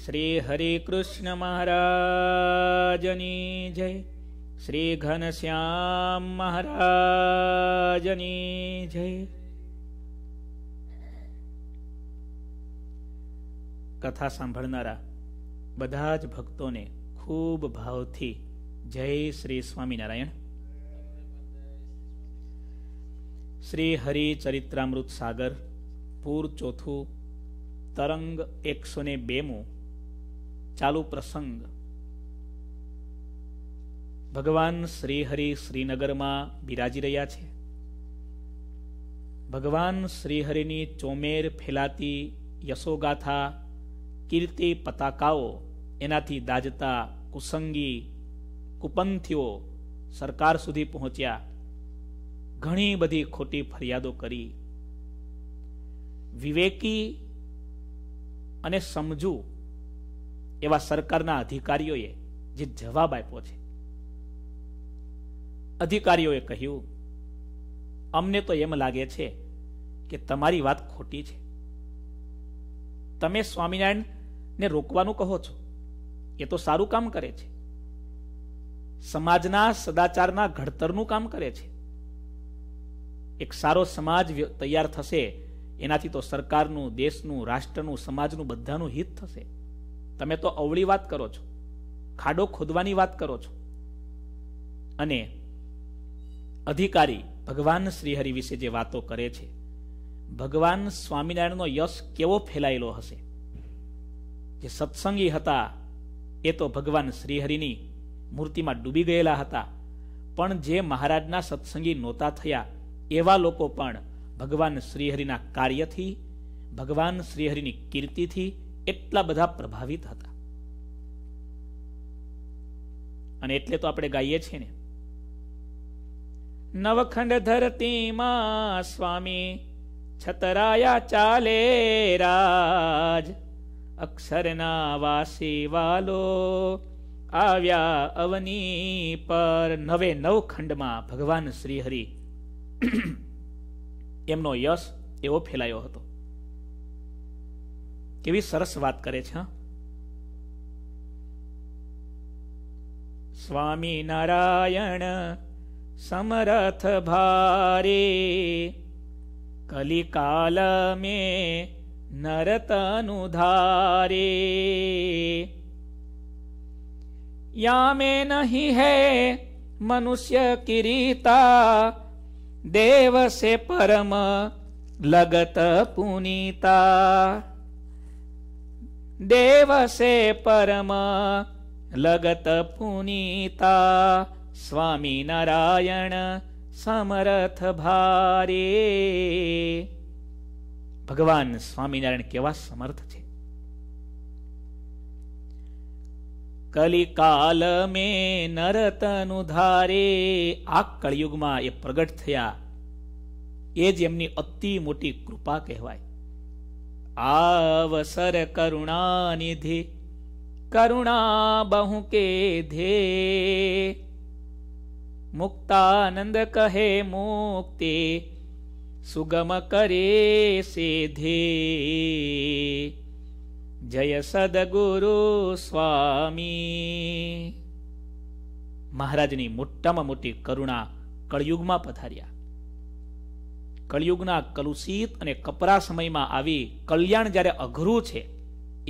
શ્રી હરિકૃષ્ણ મહારાજની જય શ્રી ઘનશ્યામ મહારાજની જય કથા સાંભળનારા બધા જ ભક્તોને ખૂબ ભાવથી જય શ્રી સ્વામિનારાયણ શ્રી હરિ ચરિત્રામૃત સાગર પૂર ચોથું તરંગ એકસો ને બેમું ચાલુ પ્રસંગ ભગવાન શ્રીહરિ શ્રીનગરમાં બિરાજી રહ્યા છે ભગવાન શ્રીહરિની ચોમેર ફેલાતી યશોગાથા કીર્તિ પતાકાઓ એનાથી દાજતા કુસંગી કુપંથીઓ સરકાર સુધી પહોંચ્યા ઘણી બધી ખોટી ફરિયાદો કરી વિવેકી અને સમજુ એવા સરકારના અધિકારીઓએ જે જવાબ આપ્યો છે અધિકારીઓએ કહ્યું અમને તો એમ લાગે છે કે તમારી વાત ખોટી છે તમે સ્વામિનારાયણ ને રોકવાનું કહો છો એ તો સારું કામ કરે છે સમાજના સદાચારના ઘડતરનું કામ કરે છે એક સારો સમાજ તૈયાર થશે એનાથી તો સરકારનું દેશનું રાષ્ટ્રનું સમાજનું બધાનું હિત થશે તમે તો અવળી વાત કરો છો ખાડો ખોદવાની વાત કરો છો અને અધિકારી ભગવાન શ્રીહરિ વિશે જે વાતો કરે છે ભગવાન સ્વામિનારાયણનો યશ કેવો ફેલાયેલો હશે જે સત્સંગી હતા એ તો ભગવાન શ્રીહરિની મૂર્તિમાં ડૂબી ગયેલા હતા પણ જે મહારાજના સત્સંગી નહોતા થયા એવા લોકો પણ ભગવાન શ્રીહરિના કાર્યથી ભગવાન શ્રીહરિની કીર્તિથી એટલા બધા પ્રભાવિત હતા અને એટલે તો આપણે ગાઈએ છીએ ને નવખંડ ધરતીમાં સ્વામી છતરાયા ચાલે રાજ અક્ષરના વાસી વાલો આવ્યા અવની પર નવે નવ ખંડમાં ભગવાન શ્રીહરિ એમનો યશ એવો ફેલાયો હતો કેવી સરસ વાત કરે છે સ્વામી નારાયણ સમરથ ભારે કલિકાલ મે નરતનુધારે યામે નહીં હે મનુષ્ય કિરીતા દેવ સે પરમ લગત પુનીતા દેવસે પરમ લગત પુનીતા સ્વામી નારાયણ સમરથ ભારે ભગવાન સ્વામિનારાયણ કેવા સમર્થ છે કલિકાલ મે નરતનુ ધારે આ કળિયુગમાં એ પ્રગટ થયા એ જ એમની અતિ મોટી કૃપા કહેવાય आवसर करुणानिधि करुणा बहु के धे मुक्तानंद कहे मुक्ति सुगम करे सीधे જય સદગુરુ સ્વામી મહારાજની મોટામાં મોટી કરુણા કળયુગમાં પધાર્યા કળિયુગના કલુષિત અને કપરા સમયમાં આવી કલ્યાણ જ્યારે અઘરું છે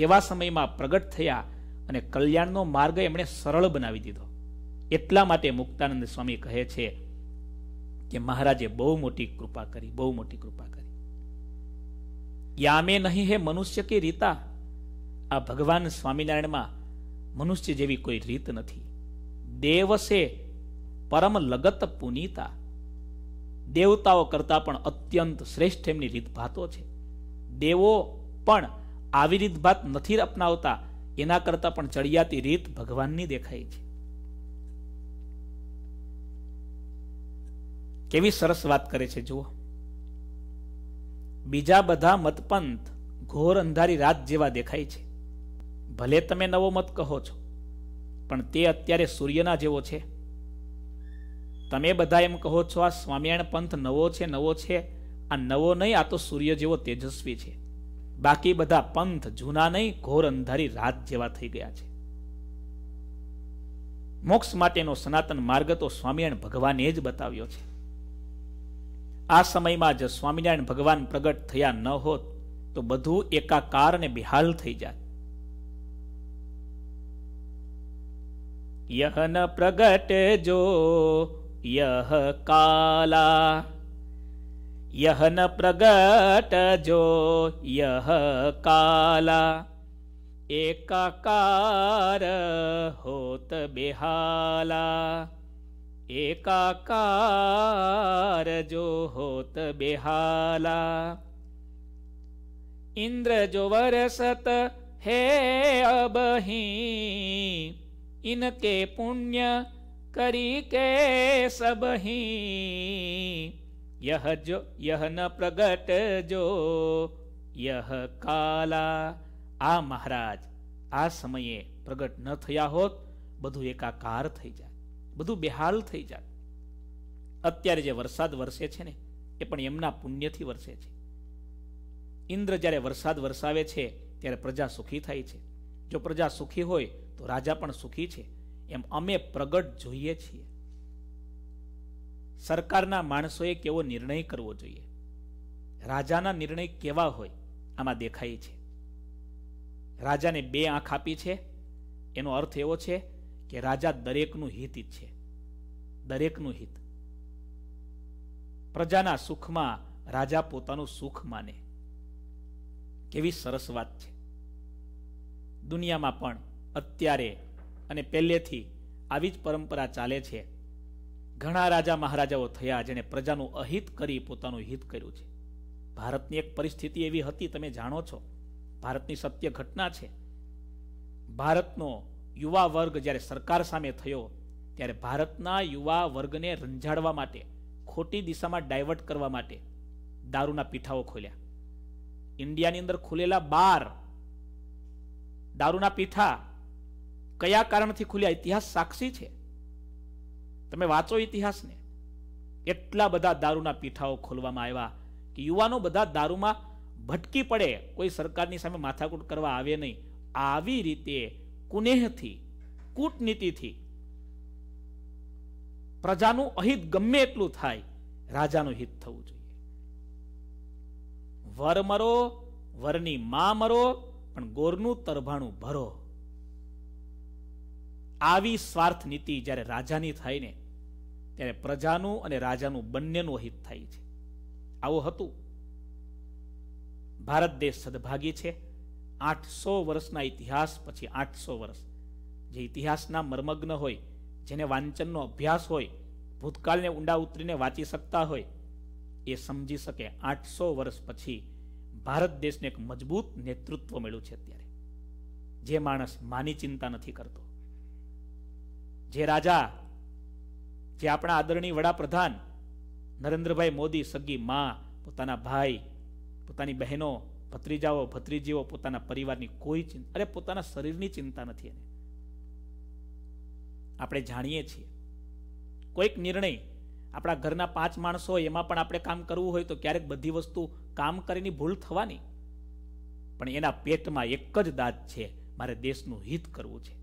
એવા સમયમાં પ્રગટ થયા અને કલ્યાણનો માર્ગ એમણે સરળ બનાવી દીધો એટલા માટે મુક્તાનંદ સ્વામી કહે છે કે મહારાજે બહુ મોટી કૃપા કરી બહુ મોટી કૃપા કરી યામે નહીં હે મનુષ્ય કે રીતા આ ભગવાન સ્વામિનારાયણમાં મનુષ્ય જેવી કોઈ રીત નથી દેવ છે પરમ લગત પુનીતા દેવતાઓ કરતાં પણ અત્યંત શ્રેષ્ઠ એમની રીતભાતો છે દેવો પણ આવી રીતભાત નથી અપનાવતા એના કરતાં પણ ચડિયાતી રીત ભગવાનની દેખાય છે કેવી સરસ વાત કરે છે જુઓ બીજા બધા મતપંથ ઘોર અંધારી રાત જેવા દેખાય છે ભલે તમે નવો મત કહો છો પણ તે અત્યારે સૂર્યના જેવો છે તમે બધા એમ કહો છો આ સ્વામિનારાયણ પંથ નવો છે નવો છે આ નવો નહીં આ તો સૂર્ય જેવો તેજસ્વી છે બાકી બધા પંથ જૂના નહીં ઘોર અંધારી રાત જેવા થઈ ગયા છે મોક્ષ માટેનો સનાતન માર્ગ તો સ્વામિનારાયણ ભગવાને જ બતાવ્યો છે આ સમયમાં જ સ્વામિનારાયણ ભગવાન પ્રગટ થયા ન હોત તો બધું એકાકાર અને બિહાલ થઈ જાય યહન પ્રગટ જો यह काला यह न प्रगट जो यह काला एकाकार होत बेहाला एकाकार जो होत बेहाला इंद्र जो वरसत है अब ही इनके पुण्य કરી કે सब ही यह जो यह न प्रगट जो કાલા આ મહારાજ આ સમયે પ્રગટ ન થયા હોત બધું એકાકાર થઈ જાય બધું બેહાલ થઈ જાય અત્યારે જે વરસાદ વરસે છે ને એ પણ એમના પુણ્યથી વરસે છે ઇન્દ્ર જ્યારે વરસાદ વરસાવે છે ત્યારે પ્રજા સુખી થાય છે જો પ્રજા સુખી હોય તો રાજા પણ સુખી છે એમ અમે પ્રગટ જોઈએ છીએ સરકારના માણસોએ કેવો નિર્ણય કરવો જોઈએ રાજાના નિર્ણય કેવા હોય આમાં દેખાય છે રાજાને બે આંખ આપી છે એનો અર્થ એવો છે કે રાજા દરેકનું હિત ઈચ્છે દરેકનું હિત પ્રજાના સુખમાં રાજા પોતાનું સુખ માને કેવી સરસ વાત છે દુનિયામાં પણ અત્યારે અને પહેલેથી આવી જ પરંપરા ચાલે છે ઘણા રાજા મહારાજાઓ થયા જેણે પ્રજાનું અહિત કરી પોતાનું હિત કર્યું છે ભારતની એક પરિસ્થિતિ એવી હતી તમે જાણો છો ભારતની સત્ય ઘટના છે ભારતનો યુવા વર્ગ જ્યારે સરકાર સામે થયો ત્યારે ભારતના યુવા વર્ગને રંજાડવા માટે ખોટી દિશામાં ડાયવર્ટ કરવા માટે દારૂના પીઠાઓ ખોલ્યા ઇન્ડિયાની અંદર ખુલેલા બાર દારૂના પીઠા કયા કારણથી ખુલ્યા ઇતિહાસ સાક્ષી છે તમે વાંચો ઇતિહાસને એટલા બધા દારૂના પીઠાઓ ખોલવામાં આવ્યા કે યુવાનો બધા દારૂમાં ભટકી પડે કોઈ સરકારની સામે માથાકૂટ કરવા આવે નહીં આવી રીતે કુનેહથી કૂટનીતિથી પ્રજાનું અહિત ગમે એટલું થાય રાજાનું હિત થવું જોઈએ વર મરો વરની મા મરો પણ ગોરનું તરભાણું ભરો આવી સ્વાર્થ નીતિ જ્યારે રાજાની થાય ને ત્યારે પ્રજાનું અને રાજાનું બંનેનું હિત થાય છે આવું હતું ભારત દેશ સદભાગી છે આઠસો વર્ષના ઇતિહાસ પછી આઠસો વર્ષ જે ઇતિહાસના મર્મગ્ન હોય જેને વાંચનનો અભ્યાસ હોય ભૂતકાળને ઊંડા ઉતરીને વાંચી શકતા હોય એ સમજી શકે આઠસો વર્ષ પછી ભારત દેશને એક મજબૂત નેતૃત્વ મળ્યું છે અત્યારે જે માણસ માની ચિંતા નથી કરતો જે રાજા જે આપણા આદરણીય વડાપ્રધાન નરેન્દ્રભાઈ મોદી સગી મા પોતાના ભાઈ પોતાની બહેનો ભત્રીજાઓ ભત્રીજીઓ પોતાના પરિવારની કોઈ ચિંતા અરે પોતાના શરીરની ચિંતા નથી એને આપણે જાણીએ છીએ કોઈક નિર્ણય આપણા ઘરના પાંચ માણસો એમાં પણ આપણે કામ કરવું હોય તો ક્યારેક બધી વસ્તુ કામ કરીને ભૂલ થવાની પણ એના પેટમાં એક જ દાંત છે મારે દેશનું હિત કરવું છે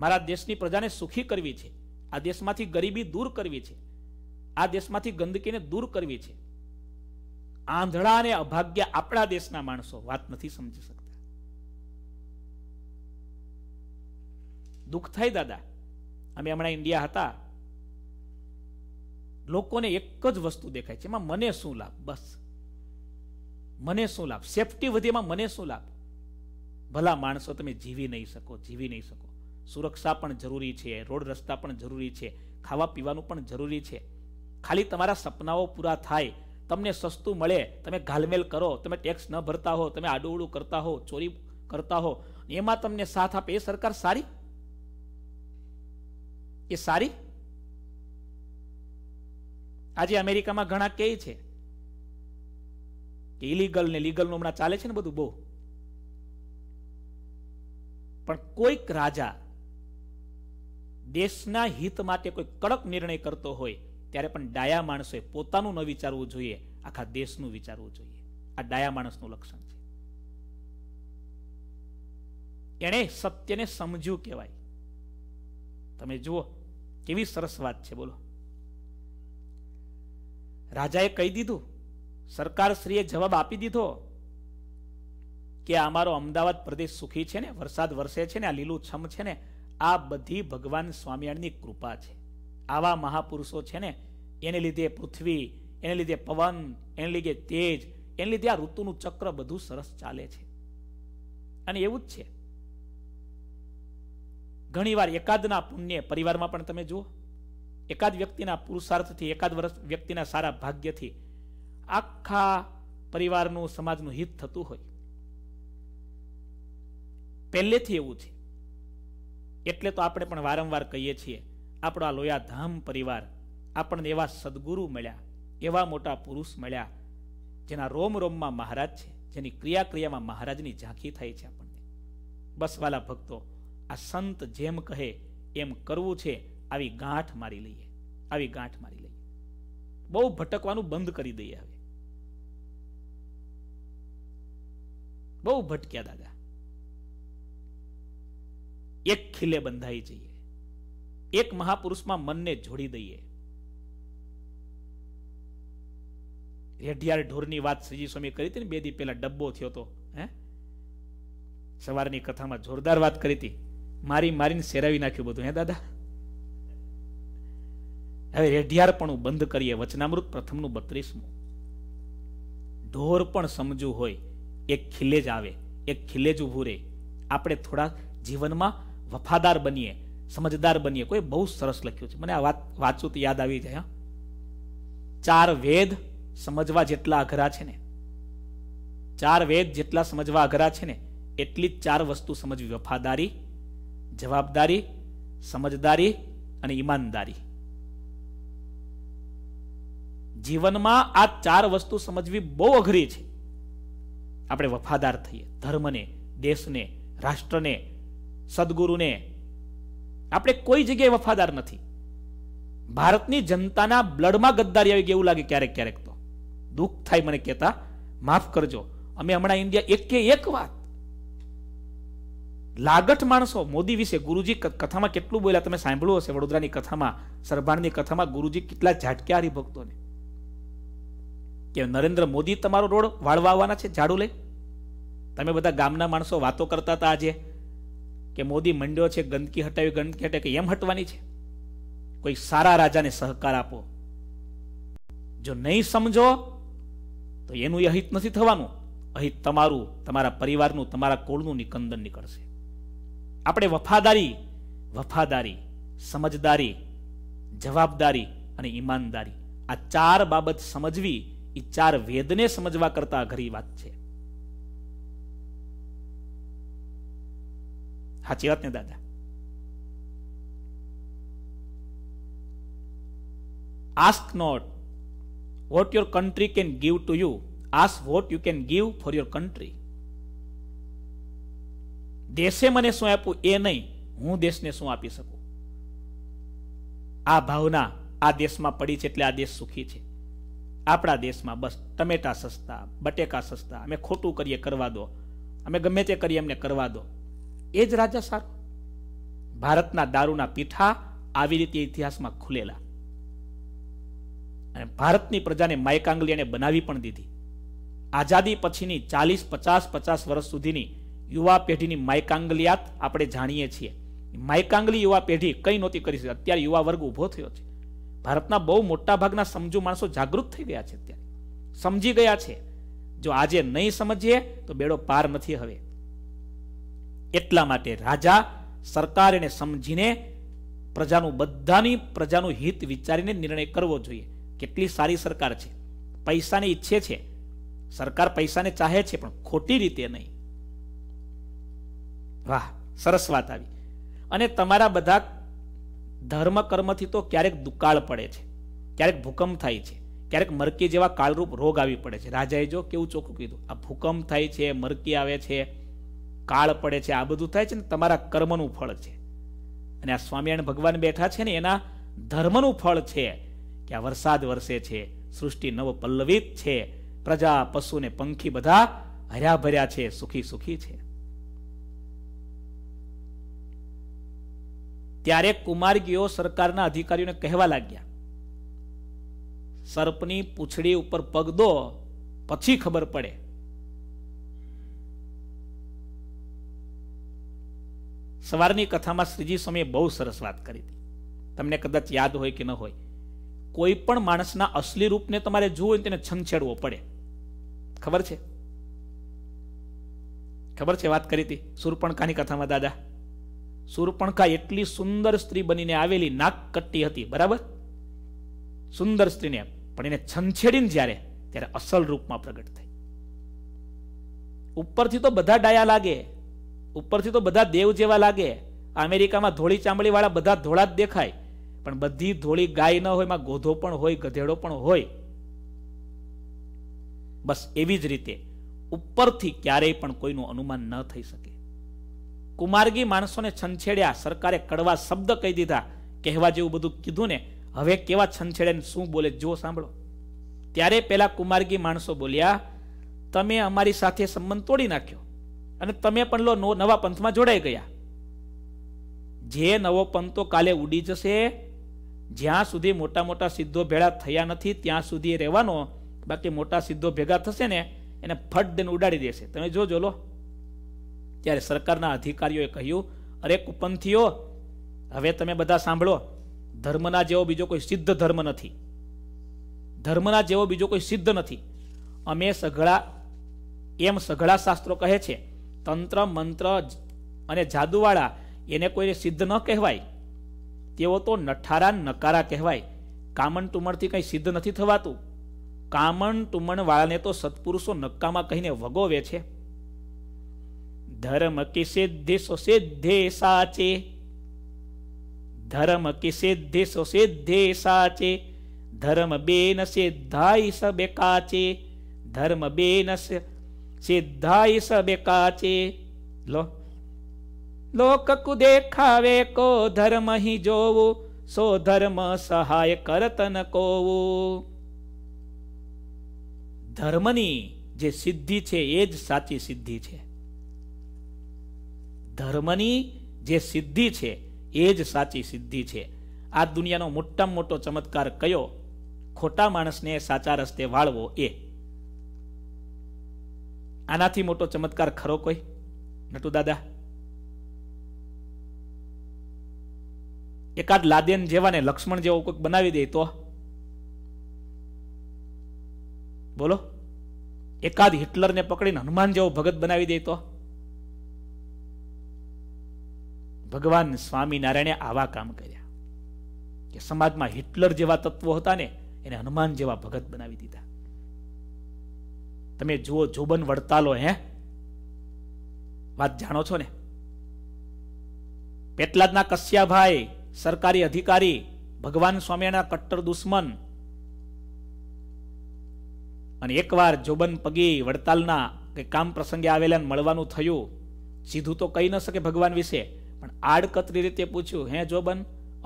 મારા દેશની પ્રજાને સુખી કરવી છે આ દેશમાંથી ગરીબી દૂર કરવી છે આ દેશમાંથી ગંદકીને દૂર કરવી છે આંધળા અને અભાગ્ય આપણા દેશના માણસો વાત નથી સમજી શકતા દુઃખ થાય દાદા અમે હમણાં ઇન્ડિયા હતા લોકોને એક જ વસ્તુ દેખાય છે એમાં મને શું લાભ બસ મને શું લાભ સેફટી વધે એમાં મને શું લાભ ભલા માણસો તમે જીવી નહીં શકો જીવી નહીં શકો સુરક્ષા પણ જરૂરી છે રોડ રસ્તા પણ જરૂરી છે ખાવા પીવાનું પણ જરૂરી છે ખાલી તમારા સપનાઓ પૂરા થાય તમને સસ્તું મળે તમે ઘાલમેલ કરો તમે ટેક્સ ન ભરતા હો તમે આડુંવડું કરતા હો ચોરી કરતા હો એમાં તમને સાથ આપે એ સરકાર સારી એ સારી આજે અમેરિકામાં ઘણા કહે છે કે ઇલીગલ ને લીગલનું હમણાં ચાલે છે ને બધું બહુ પણ કોઈક રાજા દેશના હિત માટે કોઈ કડક નિર્ણય કરતો હોય ત્યારે પણ ડાયા માણસોએ પોતાનું ન વિચારવું જોઈએ આખા દેશનું વિચારવું જોઈએ આ ડાયા માણસનું લક્ષણ છે એણે સત્યને સમજ્યું કહેવાય તમે જુઓ કેવી સરસ વાત છે બોલો રાજાએ કહી દીધું સરકારશ્રીએ જવાબ આપી દીધો કે અમારો અમદાવાદ પ્રદેશ સુખી છે ને વરસાદ વરસે છે ને આ લીલું છમ છે ને આ બધી ભગવાન સ્વામિનારાયણની કૃપા છે આવા મહાપુરુષો છે ને એને લીધે પૃથ્વી એને લીધે પવન એને લીધે તેજ એને લીધે આ ઋતુનું ચક્ર બધું સરસ ચાલે છે અને એવું જ છે ઘણીવાર એકાદના પુણ્ય પરિવારમાં પણ તમે જુઓ એકાદ વ્યક્તિના પુરુષાર્થથી એકાદ વર્ષ વ્યક્તિના સારા ભાગ્યથી આખા પરિવારનું સમાજનું હિત થતું હોય પહેલેથી એવું છે એટલે તો આપણે પણ વારંવાર કહીએ છીએ આપણો આ લોયાધામ પરિવાર આપણને એવા સદગુરુ મળ્યા એવા મોટા પુરુષ મળ્યા જેના રોમ રોમમાં મહારાજ છે જેની ક્રિયા ક્રિયામાં મહારાજની ઝાંખી થાય છે આપણને બસવાલા ભક્તો આ સંત જેમ કહે એમ કરવું છે આવી ગાંઠ મારી લઈએ આવી ગાંઠ મારી લઈએ બહુ ભટકવાનું બંધ કરી દઈએ હવે બહુ ભટક્યા દાદા એક ખીલે બંધાઈ જઈએ એક મહાપુરુષમાં મનને જોડી દઈએ રેઢિયાર ઢોરની વાત શ્રીજી સ્વામી કરી હતી ને બે દી પહેલા ડબ્બો થયો હતો હે સવારની કથામાં જોરદાર વાત કરી હતી મારી મારીને શેરાવી નાખ્યું બધું હે દાદા હવે રેઢિયાર પણ બંધ કરીએ વચનામૃત પ્રથમનું બત્રીસમું ઢોર પણ સમજવું હોય એક ખીલે જ આવે એક ખીલે જ ઊભું રહે આપણે થોડા જીવનમાં વફાદાર બનીએ સમજદાર બનીએ કોઈ બહુ સરસ લખ્યું છે મને આ વાત વાંચું તો યાદ આવી જાય ચાર વેદ સમજવા જેટલા અઘરા છે ને ચાર વેદ જેટલા સમજવા અઘરા છે ને એટલી જ ચાર વસ્તુ સમજવી વફાદારી જવાબદારી સમજદારી અને ઈમાનદારી જીવનમાં આ ચાર વસ્તુ સમજવી બહુ અઘરી છે આપણે વફાદાર થઈએ ધર્મને દેશને રાષ્ટ્રને સદગુરુને આપણે કોઈ જગ્યાએ વફાદાર નથી ભારતની જનતાના બ્લડમાં ગદ્દારી આવી ગઈ એવું લાગે ક્યારેક ક્યારેક તો દુઃખ થાય મને કહેતા માફ કરજો અમે હમણાં ઇન્ડિયા એકે એક વાત લાગટ માણસો મોદી વિશે ગુરુજી કથામાં કેટલું બોલ્યા તમે સાંભળ્યું હશે વડોદરાની કથામાં સરભાણની કથામાં ગુરુજી કેટલા ઝાટક્યા હરિભક્તોને કે નરેન્દ્ર મોદી તમારો રોડ વાળવા આવવાના છે ઝાડુ લે તમે બધા ગામના માણસો વાતો કરતા હતા આજે કે મોદી મંડ્યો છે ગંદકી હટાવી ગંદકી હટાવી કે એમ હટવાની છે કોઈ સારા રાજાને સહકાર આપો જો નહીં સમજો તો એનું એ અહિત નથી થવાનું અહિત તમારું તમારા પરિવારનું તમારા કોળનું નિકંદન નીકળશે આપણે વફાદારી વફાદારી સમજદારી જવાબદારી અને ઈમાનદારી આ ચાર બાબત સમજવી એ ચાર વેદને સમજવા કરતા અઘરી વાત છે સાચી વાત ને દાદા ask not what your country can give to you ask what you can give for your country દેશે મને શું આપ્યું એ નહીં હું દેશને શું આપી શકું આ ભાવના આ દેશમાં પડી છે એટલે આ દેશ સુખી છે આપણા દેશમાં બસ ટમેટા સસ્તા બટેકા સસ્તા અમે ખોટું કરીએ કરવા દો અમે ગમે તે કરીએ અમને કરવા દો એ જ રાજા સારો ભારતના દારૂના પીઠા આવી રીતે ઇતિહાસમાં ખુલેલા અને ભારતની પ્રજાને માયકાંગલી એને બનાવી પણ દીધી આઝાદી પછીની ચાલીસ પચાસ પચાસ વર્ષ સુધીની યુવા પેઢીની માયકાંગલિયાત આપણે જાણીએ છીએ માયકાંગલી યુવા પેઢી કંઈ નહોતી કરી શકતી અત્યારે યુવા વર્ગ ઊભો થયો છે ભારતના બહુ મોટા ભાગના સમજુ માણસો જાગૃત થઈ ગયા છે અત્યારે સમજી ગયા છે જો આજે નહીં સમજીએ તો બેડો પાર નથી હવે એટલા માટે રાજા સરકાર એને સમજીને પ્રજાનું બધાની પ્રજાનું હિત વિચારીને નિર્ણય કરવો જોઈએ કેટલી સારી સરકાર છે પૈસાને ઈચ્છે છે સરકાર પૈસાને ચાહે છે પણ ખોટી રીતે નહીં વાહ સરસ વાત આવી અને તમારા બધા ધર્મ કર્મથી તો ક્યારેક દુકાળ પડે છે ક્યારેક ભૂકંપ થાય છે ક્યારેક મરકી જેવા કાળરૂપ રોગ આવી પડે છે રાજાએ જો કેવું ચોખ્ખું કીધું આ ભૂકંપ થાય છે મરકી આવે છે કાળ પડે છે આ બધું થાય છે ને તમારા કર્મનું ફળ છે અને આ સ્વામિનારાયણ ભગવાન બેઠા છે ને એના ધર્મનું ફળ છે કે આ વરસાદ વરસે છે સૃષ્ટિ નવ પલ્લવિત છે પ્રજા પશુ ને પંખી બધા હર્યાભર્યા છે સુખી સુખી છે ત્યારે કુમારગીઓ સરકારના અધિકારીઓને કહેવા લાગ્યા સર્પની પૂંછડી ઉપર પગ દો પછી ખબર પડે સવારની કથામાં શ્રીજી સ્વામીએ બહુ સરસ વાત કરી હતી તમને કદાચ યાદ હોય કે ન હોય કોઈ પણ માણસના અસલી રૂપને તમારે જોવું તેને છંછેડવો પડે ખબર છે ખબર છે વાત કરી હતી સુરપણકાની કથામાં દાદા સુરપણકા એટલી સુંદર સ્ત્રી બનીને આવેલી નાક કટ્ટી હતી બરાબર સુંદર સ્ત્રીને પણ એને છંછેડીને જ્યારે ત્યારે અસલ રૂપમાં પ્રગટ થઈ ઉપરથી તો બધા ડાયા લાગે ઉપરથી તો બધા દેવ જેવા લાગે અમેરિકામાં ધોળી ચામડીવાળા બધા ધોળા જ દેખાય પણ બધી ધોળી ગાય ન હોય એમાં ગોધો પણ હોય ગધેડો પણ હોય બસ એવી જ રીતે ઉપરથી ક્યારેય પણ કોઈનું અનુમાન ન થઈ શકે કુમારગી માણસોને છંછેડ્યા સરકારે કડવા શબ્દ કહી દીધા કહેવા જેવું બધું કીધું ને હવે કેવા છંછેડે શું બોલે જો સાંભળો ત્યારે પેલા કુમારગી માણસો બોલ્યા તમે અમારી સાથે સંબંધ તોડી નાખ્યો અને તમે પણ લો નવા પંથમાં જોડાઈ ગયા જે નવો પંથ તો કાલે ઉડી જશે જ્યાં સુધી મોટા મોટા સિદ્ધો ભેળા થયા નથી ત્યાં સુધી રહેવાનો બાકી મોટા સિદ્ધો ભેગા થશે ને એને ફટ દેને ઉડાડી દેશે તમે જોજો લો ત્યારે સરકારના અધિકારીઓએ કહ્યું અરે કુપંથીઓ હવે તમે બધા સાંભળો ધર્મના જેવો બીજો કોઈ સિદ્ધ ધર્મ નથી ધર્મના જેવો બીજો કોઈ સિદ્ધ નથી અમે સઘળા એમ સઘળા શાસ્ત્રો કહે છે તંત્ર મંત્ર અને જાદુવાળા એને કોઈને સિદ્ધ ન કહેવાય તેઓ તો નઠારા નકારા કહેવાય કામણ ટુમણથી કંઈ સિદ્ધ નથી થવાતું કામણ ટુમણવાળાને તો સત્પુરુષો નક્કામાં કહીને વગોવે છે ધર્મ કે સિદ્ધિ સુસિદ્ધે સાચે ધર્મ કે સિદ્ધિ સુસિદ્ધે સાચે ધર્મ બેન સિદ્ધાઈ સબે કાચે ધર્મ બેન સિદ્ધાઈ સબે કાચે લો લોકકુ દેખાવે કો ધર્મ હિ જોવું સો ધર્મ સહાય કરતન કોવું ધર્મની જે સિદ્ધિ છે એ જ સાચી સિદ્ધિ છે ધર્મની જે સિદ્ધિ છે એ જ સાચી સિદ્ધિ છે આ દુનિયાનો મોટામાં મોટો ચમત્કાર કયો ખોટા માણસને સાચા રસ્તે વાળવો એ આનાથી મોટો ચમત્કાર ખરો કોઈ નટુ દાદા એકાદ લાદેન જેવા ને લક્ષ્મણ જેવો કોઈક બનાવી દે તો બોલો એકાદ હિટલરને પકડીને હનુમાન જેવો ભગત બનાવી દે તો ભગવાન સ્વામિનારાયણે આવા કામ કર્યા કે સમાજમાં હિટલર જેવા તત્વો હતા ને એને હનુમાન જેવા ભગત બનાવી દીધા તમે જુઓ જોબન વડતાલો હે વાત જાણો છો ને પેટલાદના કશ્યાભાઈ સરકારી અધિકારી ભગવાન સ્વામિયાના કટ્ટર દુશ્મન અને એકવાર જોબન પગી વડતાલના કે કામ પ્રસંગે આવેલા મળવાનું થયું સીધું તો કહી ન શકે ભગવાન વિશે પણ આડકતરી રીતે પૂછ્યું હે જોબન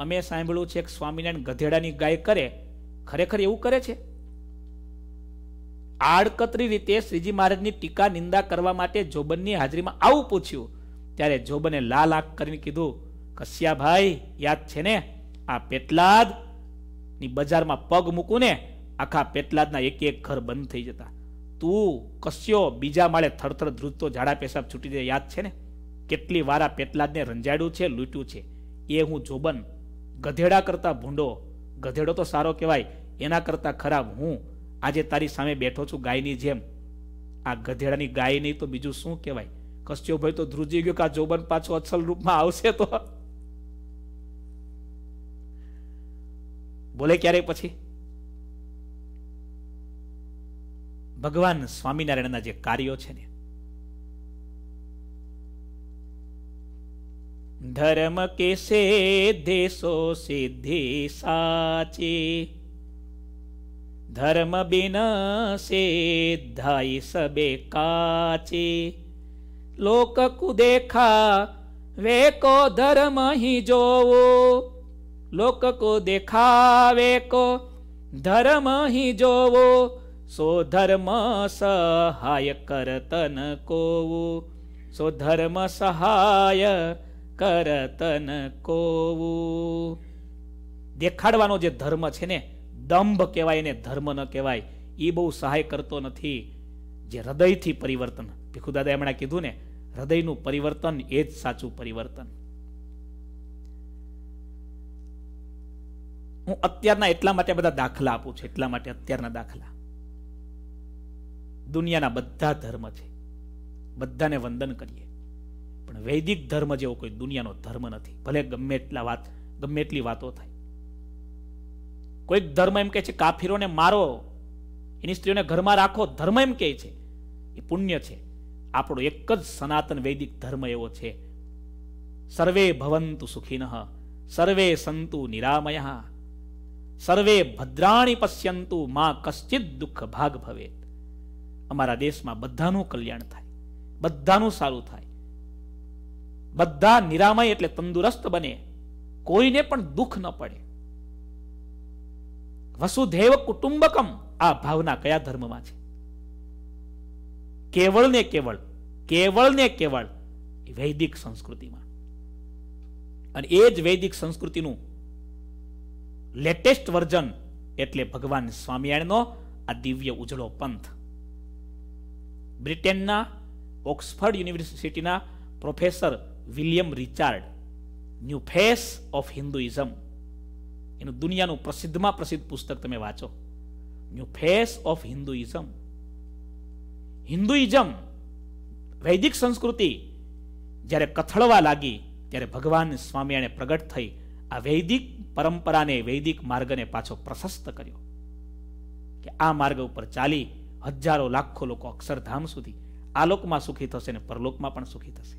અમે સાંભળ્યું છે કે સ્વામિનારાયણ ગધેડાની ગાય કરે ખરેખર એવું કરે છે આડકતરી રીતે શ્રીજી મહારાજની ટીકા નિંદા કરવા માટે જોબનની હાજરીમાં આવું પૂછ્યું ત્યારે જોબને લાલ આંખ કરીને કીધું કશ્યાભાઈ યાદ છે ને આ પેટલાદ ની બજારમાં પગ મૂકું ને આખા પેટલાદના એક એક ઘર બંધ થઈ જતા તું કશ્યો બીજા માળે થરથર ધ્રુજતો ઝાડા પેશાબ છૂટી જાય યાદ છે ને કેટલી વાર આ પેટલાદને રંજાડ્યું છે લૂંટ્યું છે એ હું જોબન ગધેડા કરતા ભૂંડો ગધેડો તો સારો કહેવાય એના કરતાં ખરાબ હું આજે તારી સામે બેઠો છું ગાયની જેમ આ ગધેડાની ગાય નહીં તો બીજું શું કહેવાય કશ્યો ભાઈ તો ધ્રુજી ગયો કે આ જોબન પાછો અસલ રૂપમાં આવશે તો બોલે ક્યારે પછી ભગવાન સ્વામિનારાયણના જે કાર્યો છે ને ધર્મ કેસે દેશો સિદ્ધિ સાચી ધર્મ બિના ધાઈ સબે કાચી લોક કુ દેખા વે કો ધર્મ હી જોવો લોક કો દેખા વે કો ધર્મ હી જોવો સો ધર્મ સહાય કરતન કોવો સો ધર્મ સહાય કરતન કોવો દેખાડવાનો જે ધર્મ છે ને દંભ કહેવાય ને ધર્મ ન કહેવાય એ બહુ સહાય કરતો નથી જે હૃદયથી પરિવર્તન ભીખુદાદા એમણે કીધું ને હૃદયનું પરિવર્તન એ જ સાચું પરિવર્તન હું અત્યારના એટલા માટે બધા દાખલા આપું છું એટલા માટે અત્યારના દાખલા દુનિયાના બધા ધર્મ છે બધાને વંદન કરીએ પણ વૈદિક ધર્મ જેવો કોઈ દુનિયાનો ધર્મ નથી ભલે ગમે એટલા વાત ગમે એટલી વાતો થાય કોઈક ધર્મ એમ કહે છે કાફીરોને મારો એની સ્ત્રીઓને ઘરમાં રાખો ધર્મ એમ કહે છે એ પુણ્ય છે આપણો એક જ સનાતન વૈદિક ધર્મ એવો છે સર્વે ભવંતુ સુખીન સર્વે સંતુ નિરામય સર્વે ભદ્રાણી પશ્યંતુ માં કશ્ચિત દુઃખ ભાગ ભવેત અમારા દેશમાં બધાનું કલ્યાણ થાય બધાનું સારું થાય બધા નિરામય એટલે તંદુરસ્ત બને કોઈને પણ દુઃખ ન પડે વસુધૈવ કુટુંબકમ આ ભાવના કયા ધર્મમાં છે કેવળ ને કેવળ કેવળ ને કેવળ વૈદિક સંસ્કૃતિમાં અને એ જ વૈદિક સંસ્કૃતિનું લેટેસ્ટ વર્ઝન એટલે ભગવાન સ્વામિનારાયણનો આ દિવ્ય ઉજળો પંથ બ્રિટનના ઓક્સફર્ડ યુનિવર્સિટીના professor William Richard new face of Hinduism એનું દુનિયાનું પ્રસિદ્ધમાં પ્રસિદ્ધ પુસ્તક તમે વાંચો new face of Hinduism Hinduism વૈદિક સંસ્કૃતિ જ્યારે કથળવા લાગી ત્યારે ભગવાન સ્વામિયાણે પ્રગટ થઈ આ વૈદિક પરંપરાને વૈદિક માર્ગને પાછો પ્રશસ્ત કર્યો કે આ માર્ગ ઉપર ચાલી હજારો લાખો લોકો અક્ષરધામ સુધી આલોકમાં સુખી થશે અને પરલોકમાં પણ સુખી થશે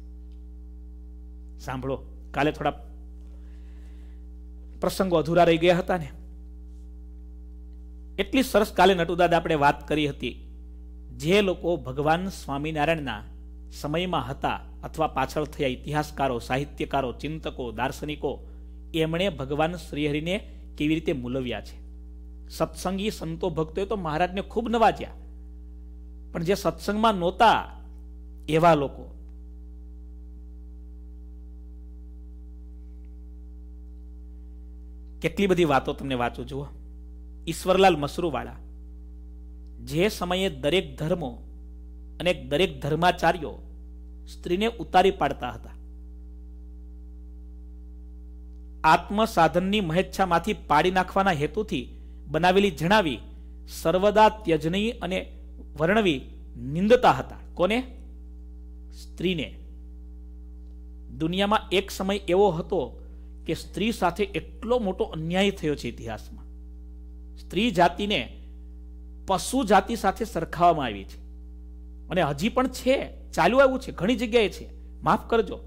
સાંભળો કાલે થોડા પ્રસંગો અધૂરા રહી ગયા હતા ને એટલી સરસ કાલે નટુદાદ આપણે વાત કરી હતી જે લોકો ભગવાન સ્વામિનારાયણના સમયમાં હતા અથવા પાછળ થયા ઇતિહાસકારો સાહિત્યકારો ચિંતકો દાર્શનિકો એમણે ભગવાન શ્રીહરિને કેવી રીતે મૂલવ્યા છે સત્સંગી સંતો ભક્તોએ તો મહારાજને ખૂબ નવાજ્યા પણ જે સત્સંગમાં નહોતા એવા લોકો કેટલી બધી વાતો તમને વાંચો જુઓ ઈશ્વરલાલ મસરૂવાળા જે સમયે દરેક ધર્મો અને દરેક ધર્માચાર્યો સ્ત્રીને ઉતારી પાડતા હતા આત્મસાધનની મહેચ્છામાંથી પાડી નાખવાના હેતુથી બનાવેલી જણાવી સર્વદા ત્યજની અને વર્ણવી નિંદતા હતા કોને સ્ત્રીને દુનિયામાં એક સમય એવો હતો કે સ્ત્રી સાથે એટલો મોટો અન્યાય થયો છે ઇતિહાસમાં સ્ત્રી જાતિને પશુ જાતિ સાથે સરખાવવામાં આવી છે અને હજી પણ છે ચાલુ આવ્યું છે ઘણી જગ્યાએ છે માફ કરજો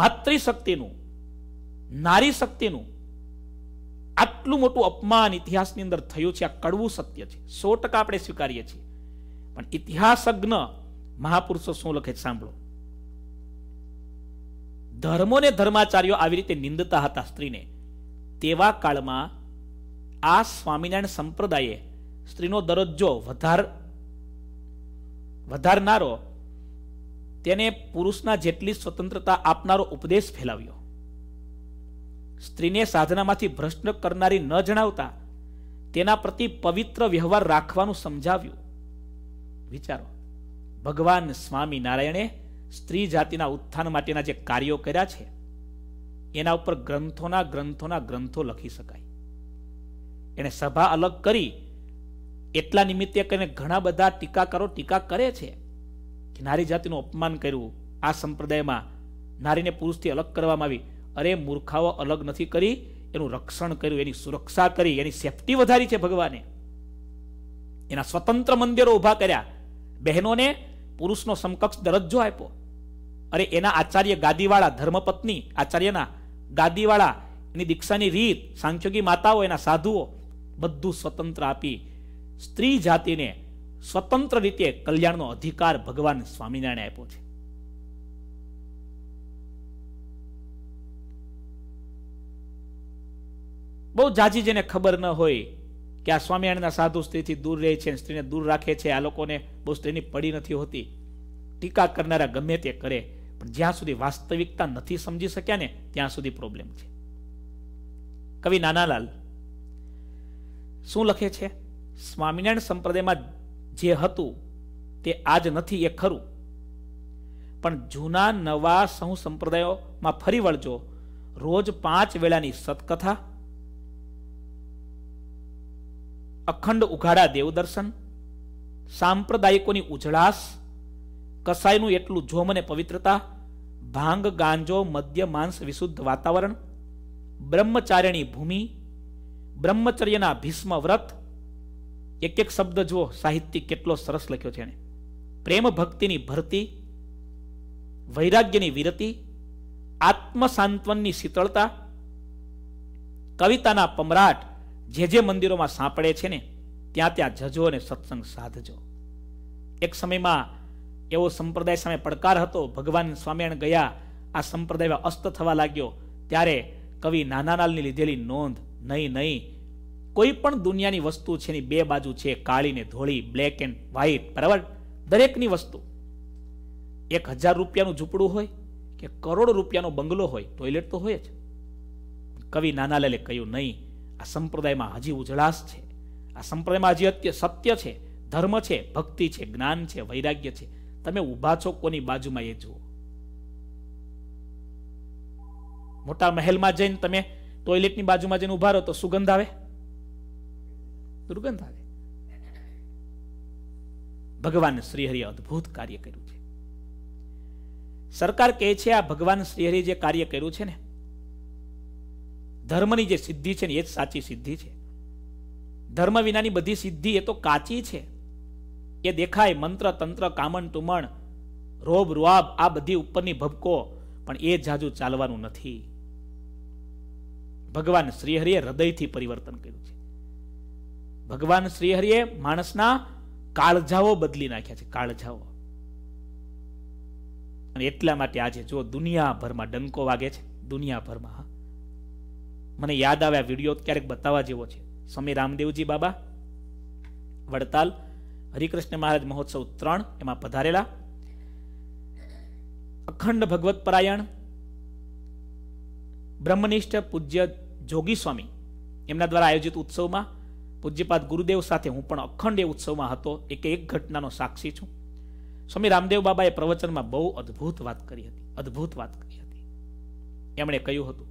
માતૃશક્તિનું નારી શક્તિનું આટલું મોટું અપમાન ઇતિહાસની અંદર થયું છે આ કડવું સત્ય છે સો ટકા આપણે સ્વીકારીએ છીએ પણ ઇતિહાસજ્ઞ મહાપુરુષો શું લખે સાંભળો ધર્મોને ધર્માચાર્યો આવી રીતે નિંદતા હતા સ્ત્રીને તેવા કાળમાં આ સ્વામિનારાયણ સંપ્રદાયે સ્ત્રીનો દરજ્જો વધાર વધારનારો તેને પુરુષના જેટલી સ્વતંત્રતા આપનારો ઉપદેશ ફેલાવ્યો સ્ત્રીને સાધનામાંથી ભ્રષ્ટ કરનારી ન જણાવતા તેના પ્રતિ પવિત્ર વ્યવહાર રાખવાનું સમજાવ્યું વિચારો ભગવાન સ્વામિનારાયણે સ્ત્રી જાતિના ઉત્થાન માટેના જે કાર્યો કર્યા છે એના ઉપર ગ્રંથોના ગ્રંથોના ગ્રંથો લખી શકાય એને સભા અલગ કરી એટલા નિમિત્તે કરીને ઘણા બધા ટીકાકારો ટીકા કરે છે કે નારી જાતિનું અપમાન કર્યું આ સંપ્રદાયમાં નારીને પુરુષથી અલગ કરવામાં આવી અરે મૂર્ખાઓ અલગ નથી કરી એનું રક્ષણ કર્યું એની સુરક્ષા કરી એની સેફટી વધારી છે ભગવાને એના સ્વતંત્ર મંદિરો ઊભા કર્યા બહેનોને પુરુષનો સમકક્ષ દરજ્જો આપ્યો અરે એના આચાર્ય ગાદીવાળા ધર્મપત્ની આચાર્યના ગાદીવાળા એની દીક્ષાની રીત સાંખ્યોગી માતાઓ એના સાધુઓ બધું સ્વતંત્ર આપી સ્ત્રી જાતિને સ્વતંત્ર રીતે કલ્યાણનો અધિકાર ભગવાન સ્વામિનારાયણ આપ્યો છે બહુ જાજી જેને ખબર ન હોય કે આ સ્વામિનારાયણના સાધુ સ્ત્રીથી દૂર રહે છે સ્ત્રીને દૂર રાખે છે આ લોકોને બહુ સ્ત્રીની પડી નથી હોતી ટીકા કરનારા ગમે તે કરે પણ જ્યાં સુધી વાસ્તવિકતા નથી સમજી શક્યા ને ત્યાં સુધી પ્રોબ્લેમ છે કવિ નાનાલાલ શું લખે છે સ્વામિનારાયણ સંપ્રદાયમાં જે હતું તે આજ નથી એ ખરું પણ જૂના નવા સહુ સંપ્રદાયોમાં ફરી વળજો રોજ પાંચ વેળાની સત્કથા અખંડ ઉઘાડા દેવદર્શન સાંપ્રદાયિકોની ઉજળાશ કસાયનું એટલું જોમ અને પવિત્રતા ભાંગ ગાંજો મદ્ય માંસ વિશુદ્ધ વાતાવરણ બ્રહ્મચાર્યની ભૂમિ બ્રહ્મચર્યના ભીષ્મ વ્રત એક એક શબ્દ જુઓ સાહિત્ય કેટલો સરસ લખ્યો છે એણે પ્રેમ ભક્તિની ભરતી વૈરાગ્યની વિરતી આત્મસાંત્વનની શીતળતા કવિતાના પમરાટ જે જે મંદિરોમાં સાંપડે છે ને ત્યાં ત્યાં જજો અને સત્સંગ સાધજો એક સમયમાં એવો સંપ્રદાય સામે પડકાર હતો ભગવાન સ્વામિનારાયણ ગયા આ સંપ્રદાયમાં અસ્ત થવા લાગ્યો ત્યારે કવિ નાનાલાલની લીધેલી નોંધ નહીં નહીં કોઈ પણ દુનિયાની વસ્તુ છે એની બે બાજુ છે કાળી ને ધોળી બ્લેક એન્ડ વ્હાઈટ બરાબર દરેકની વસ્તુ એક હજાર રૂપિયાનું ઝૂંપડું હોય કે કરોડ રૂપિયાનો બંગલો હોય ટોયલેટ તો હોય જ કવિ નાનાલાલે કહ્યું નહીં આ સંપ્રદાયમાં હજી ઉજળાશ છે આ સંપ્રદાયમાં હજી અત્ય સત્ય છે ધર્મ છે ભક્તિ છે જ્ઞાન છે વૈરાગ્ય છે તમે ઊભા છો કોની બાજુમાં એ જુઓ મોટા મહેલમાં જઈને તમે ટોયલેટની બાજુમાં જઈને ઊભા રહો તો સુગંધ આવે દુર્ગંધ આવે ભગવાન શ્રીહરિએ અદ્ભુત કાર્ય કર્યું છે સરકાર કહે છે આ ભગવાન શ્રીહરિ જે કાર્ય કર્યું છે ને ધર્મની જે સિદ્ધિ છે ને એ જ સાચી સિદ્ધિ છે ધર્મ વિનાની બધી સિદ્ધિ એ તો કાચી છે એ દેખાય મંત્ર તંત્ર કામણ તુમણ રોબ રૂઆબ આ બધી ઉપરની ભબકો પણ એ જાજુ ચાલવાનું નથી ભગવાન શ્રીહરિએ હૃદયથી પરિવર્તન કર્યું છે ભગવાન શ્રીહરિએ માણસના કાળજાઓ બદલી નાખ્યા છે કાળજાઓ અને એટલા માટે આજે જો દુનિયાભરમાં ડંકો વાગે છે દુનિયાભરમાં મને યાદ આવ્યા વિડીયો ક્યારેક બતાવવા જેવો છે સ્વામી રામદેવજી બાબા વડતાલ હરિકૃષ્ણ મહારાજ મહોત્સવ ત્રણ એમાં પધારેલા અખંડ ભગવત પરાયણ બ્રહ્મનિષ્ઠ પૂજ્ય જોગી સ્વામી એમના દ્વારા આયોજિત ઉત્સવમાં પૂજ્યપાદ ગુરુદેવ સાથે હું પણ અખંડ એ ઉત્સવમાં હતો એક એક ઘટનાનો સાક્ષી છું સ્વામી રામદેવ બાબાએ પ્રવચનમાં બહુ અદ્ભુત વાત કરી હતી અદ્ભુત વાત કરી હતી એમણે કહ્યું હતું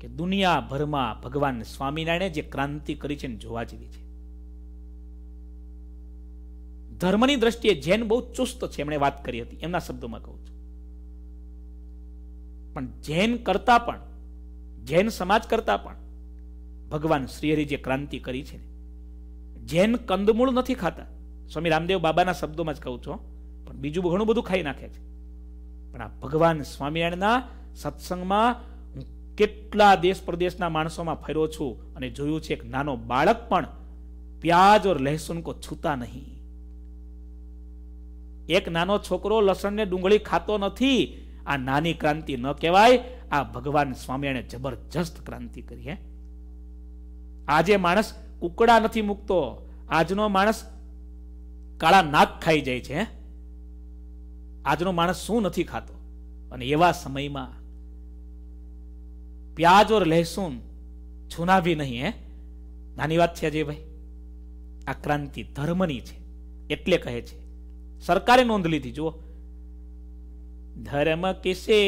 કે દુનિયાભરમાં ભગવાન સ્વામિનારાયણે જે ક્રાંતિ કરી છે ને જોવા જેવી છે ધર્મની દ્રષ્ટિએ જૈન બહુ ચુસ્ત છે એમણે વાત કરી હતી એમના શબ્દોમાં કહું છું પણ જૈન કરતા પણ જૈન સમાજ કરતા પણ ભગવાન શ્રીહરિ જે ક્રાંતિ કરી છે જૈન કંદમૂળ નથી ખાતા સ્વામી રામદેવ બાબાના શબ્દોમાં જ કહું છું પણ બીજું ઘણું બધું ખાઈ નાખે છે પણ આ ભગવાન સ્વામિનારાયણના સત્સંગમાં હું કેટલા દેશ પ્રદેશના માણસોમાં ફર્યો છું અને જોયું છે એક નાનો બાળક પણ પ્યાજ ઓર લહેસુન કો છૂતા નહીં એક નાનો છોકરો લસણને ડુંગળી ખાતો નથી આ નાની ક્રાંતિ ન કહેવાય આ ભગવાન સ્વામિનારાયણે જબરજસ્ત ક્રાંતિ કરી હે આજે માણસ કુકડા નથી મૂકતો આજનો માણસ કાળા નાક ખાઈ જાય છે આજનો માણસ શું નથી ખાતો અને એવા સમયમાં પ્યાજ ઓર લહેસુન છુના નહીં હે નાની વાત છે અજયભાઈ આ ક્રાંતિ ધર્મની છે એટલે કહે છે સરકારે નોંધ લીધી જુઓ ધર્મ કિસે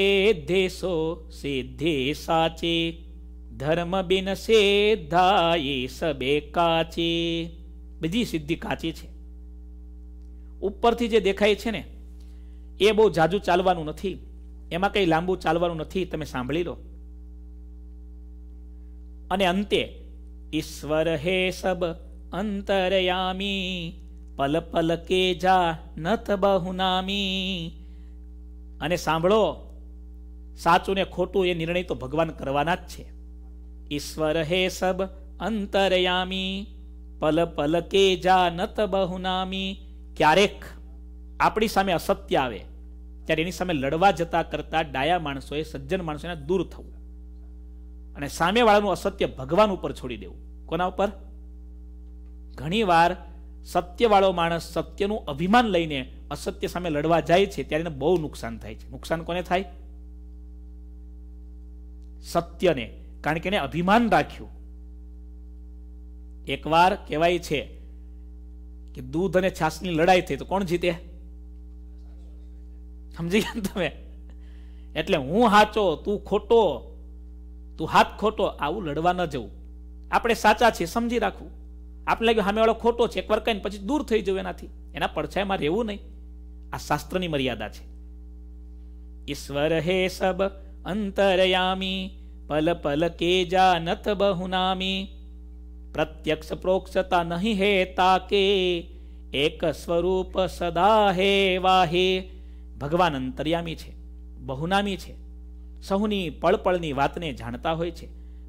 દેશો સિદ્ધે સાચે ધર્મ બિન સેધા એ સબે કાચે બધી સિદ્ધિ કાચી છે ઉપરથી જે દેખાય છે ને એ બહુ જાજુ ચાલવાનું નથી એમાં કંઈ લાંબુ ચાલવાનું નથી તમે સાંભળી લો અને અંતે ઈશ્વર હે સબ અંતરયામી પલ પલ કે જા નત બહુનામી અને સાંભળો સાચું ને ખોટું એ નિર્ણય તો ભગવાન કરવાના જ છે ઈશ્વર હે સબ અંતરયામી પલ પલ કે જા નત બહુનામી ક્યારેક આપણી સામે અસત્ય આવે ત્યારે એની સામે લડવા જતા કરતા ડાયા માણસોએ સજ્જન માણસોને દૂર થવું અને સામેવાળાનું અસત્ય ભગવાન ઉપર છોડી દેવું કોના ઉપર ઘણીવાર સત્યવાળો માણસ સત્યનું અભિમાન લઈને અસત્ય સામે લડવા જાય છે ત્યારે એને બહુ નુકસાન થાય છે નુકસાન કોને થાય સત્યને કારણ કે એને અભિમાન રાખ્યું એકવાર કહેવાય છે કે દૂધ અને છાસની લડાઈ થઈ તો કોણ જીતે સમજી ગયા તમે એટલે હું સાચો તું ખોટો તું હાથ ખોટો આવું લડવા ન જવું આપણે સાચા છીએ સમજી રાખવું આપને લાગ્યું સામેવાળો ખોટો છે એકવાર કહીને પછી દૂર થઈ જવું એનાથી એના પડછાયમાં રહેવું નહીં આ શાસ્ત્રની મર્યાદા છે ઈશ્વર હે સબ અંતરયામી પલ પલ કે જાનત બહુનામી પ્રત્યક્ષ પ્રોક્ષતા નહીં હે તાકે એક સ્વરૂપ સદા હે વાહે ભગવાન અંતર્યામી છે બહુનામી છે સહુની પળપળની વાતને જાણતા હોય છે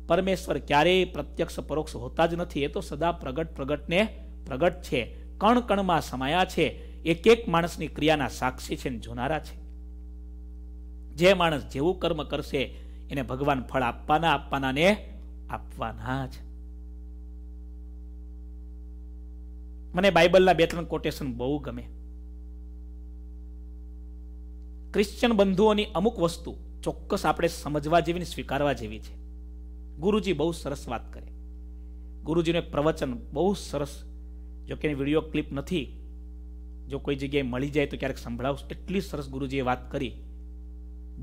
પરમેશ્વર ક્યારેય પ્રત્યક્ષ પરોક્ષ હોતા જ નથી એ તો સદા પ્રગટ પ્રગટને પ્રગટ છે કણ કણમાં સમાયા છે એક એક માણસની ક્રિયાના સાક્ષી છે જોનારા છે જે માણસ જેવું કર્મ કરશે એને ભગવાન ફળ આપવાના આપવાના ને આપવાના જ મને બાઇબલના બે ત્રણ કોટેશન બહુ ગમે ક્રિશ્ચન બંધુઓની અમુક વસ્તુ ચોક્કસ આપણે સમજવા જેવી સ્વીકારવા જેવી છે ગુરુજી બહુ સરસ વાત કરે ગુરુજીને પ્રવચન બહુ સરસ જો કે વિડીયો ક્લિપ નથી જો કોઈ જગ્યાએ મળી જાય તો ક્યારેક સંભળાવશ એટલી સરસ ગુરુજીએ વાત કરી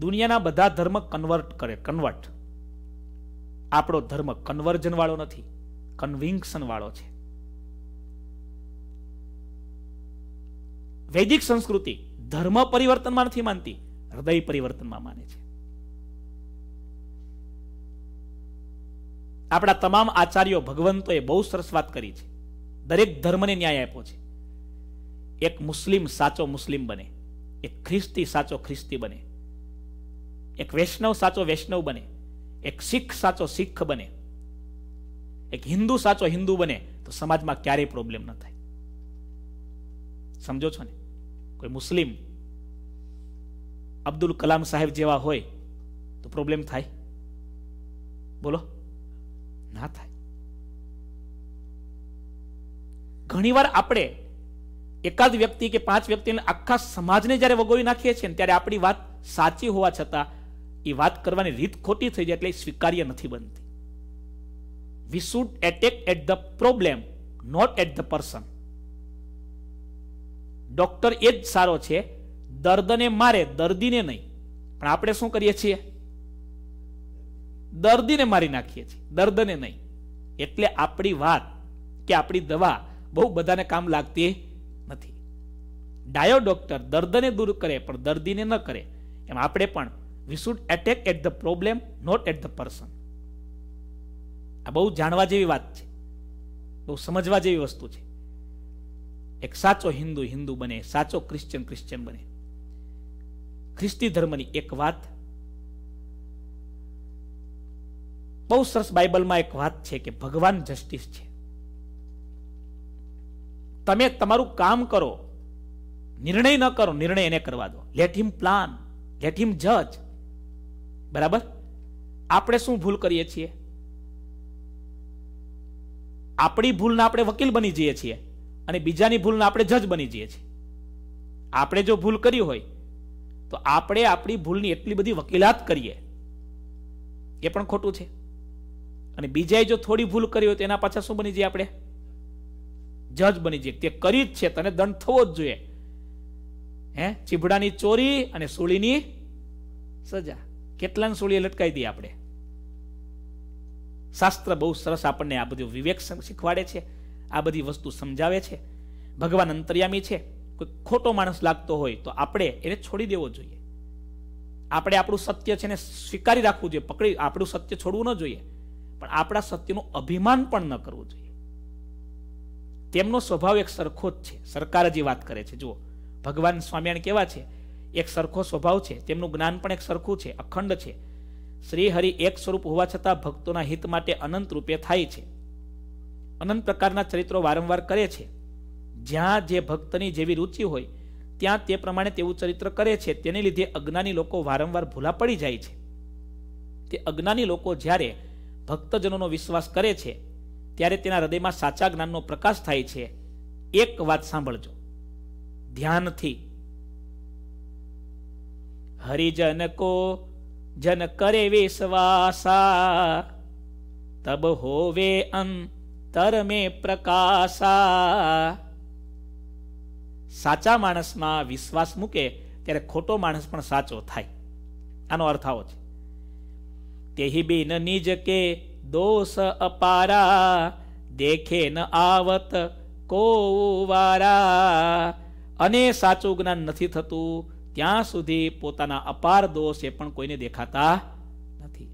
દુનિયાના બધા ધર્મ કન્વર્ટ કરે કન્વર્ટ આપણો ધર્મ કન્વર્જન વાળો નથી કન્વિન્કશન વાળો છે વૈદિક સંસ્કૃતિ ધર્મ પરિવર્તનમાં નથી માનતી હૃદય પરિવર્તનમાં માને છે આપણા તમામ આચાર્યો ભગવંતોએ બહુ સરસ વાત કરી છે દરેક ધર્મને ન્યાય આપ્યો છે એક મુસ્લિમ સાચો મુસ્લિમ બને એક ખ્રિસ્તી સાચો ખ્રિસ્તી બને એક વૈષ્ણવ સાચો વૈષ્ણવ બને એક શીખ સાચો શીખ બને એક હિન્દુ સાચો હિન્દુ બને તો સમાજમાં ક્યારેય પ્રોબ્લેમ ન થાય સમજો છો ને કોઈ મુસ્લિમ અબ્દુલ કલામ સાહેબ જેવા હોય તો પ્રોબ્લેમ થાય બોલો ના થાય ઘણીવાર આપણે એકાદ વ્યક્તિ કે પાંચ વ્યક્તિને આખા સમાજને જ્યારે વગોવી નાખીએ છીએ ત્યારે આપણી વાત સાચી હોવા છતાં એ વાત કરવાની રીત ખોટી થઈ જાય એટલે સ્વીકાર્ય નથી બનતી we should attack at the problem not at the person doctor એ જ સારો છે દર્દને મારે દર્દીને નહીં પણ આપણે શું કરીએ છીએ દર્દીને મારી નાખીએ છીએ દર્દને નહીં એટલે આપણી વાત કે આપણી દવા બહુ બધાને કામ લાગતી નથી ડાયો ડોક્ટર દર્દને દૂર કરે પણ દર્દીને ન કરે એમ આપણે પણ we should attack at the problem not at the person આ બહુ જાણવા જેવી વાત છે બહુ સમજવા જેવી વસ્તુ છે એક સાચો હિન્દુ હિન્દુ બને સાચો ક્રિશ્ચન ક્રિશ્ચિયન બને ખ્રિસ્તી ધર્મની એક વાત બહુ સરસ બાઇબલમાં એક વાત છે કે ભગવાન જસ્ટિસ છે તમે તમારું કામ કરો નિર્ણય ન કરો નિર્ણય એને કરવા દો let him plan let him જજ બરાબર આપણે શું ભૂલ કરીએ છીએ આપણી ભૂલના આપણે વકીલ બની જઈએ છીએ અને બીજાની ભૂલના આપણે જજ બની જઈએ છીએ આપણે જો ભૂલ કરી હોય તો આપણે આપણી ભૂલની એટલી બધી વકીલાત કરીએ એ પણ ખોટું છે અને બીજાએ જો થોડી ભૂલ કરી હોય તો એના પાછા શું બની જઈએ આપણે જજ બની જઈએ તે કરી જ છે તને દંડ થવો જ જોઈએ હે ચીભડાની ચોરી અને સુળીની સજા કેટલાને સુળીએ લટકાવી દઈએ આપણે શાસ્ત્ર બહુ સરસ આપણને આ બધું વિવેક શીખવાડે છે આ બધી વસ્તુ સમજાવે છે ભગવાન અંતર્યામી છે કોઈ ખોટો માણસ લાગતો હોય તો આપણે એને છોડી દેવો જોઈએ આપણે આપણું સત્ય છે ને સ્વીકારી રાખવું જોઈએ પકડી આપણું સત્ય છોડવું ન જોઈએ પણ આપણા સત્યનું અભિમાન પણ ન કરવું જોઈએ તેમનો સ્વભાવ એક સરખો જ છે સરકાર જે વાત કરે છે જુઓ ભગવાન સ્વામિયાણ કેવા છે એક સરખો સ્વભાવ છે તેમનું જ્ઞાન પણ એક સરખું છે અખંડ છે શ્રી હરિ એક સ્વરૂપ હોવા છતાં ભક્તોના હિત માટે અનંત રૂપે થાય છે અનંત પ્રકારના ચરિત્રો વારંવાર કરે છે જ્યાં જે ભક્તની જેવી રુચિ હોય ત્યાં તે પ્રમાણે તેવું ચરિત્ર કરે છે તેને લીધે અજ્ઞાની લોકો વારંવાર ભૂલા પડી જાય છે તે અજ્ઞાની લોકો જ્યારે ભક્તજનોનો વિશ્વાસ કરે છે ત્યારે તેના હૃદયમાં સાચા જ્ઞાનનો પ્રકાશ થાય છે એક વાત સાંભળજો ધ્યાનથી હરિજન કો જન કરે વિશ્વાસા તબ હોવે અંતર મે પ્રકાશા સાચા માણસમાં વિશ્વાસ મૂકે ત્યારે ખોટો માણસ પણ સાચો થાય આનો અર્થ આવો છે તેહી બિન નિજ કે દોષ અપારા દેખે ન આવત કોવારા અને સાચું જ્ઞાન નથી થતું ત્યાં સુધી પોતાના અપાર દોષ એ પણ કોઈને દેખાતા નથી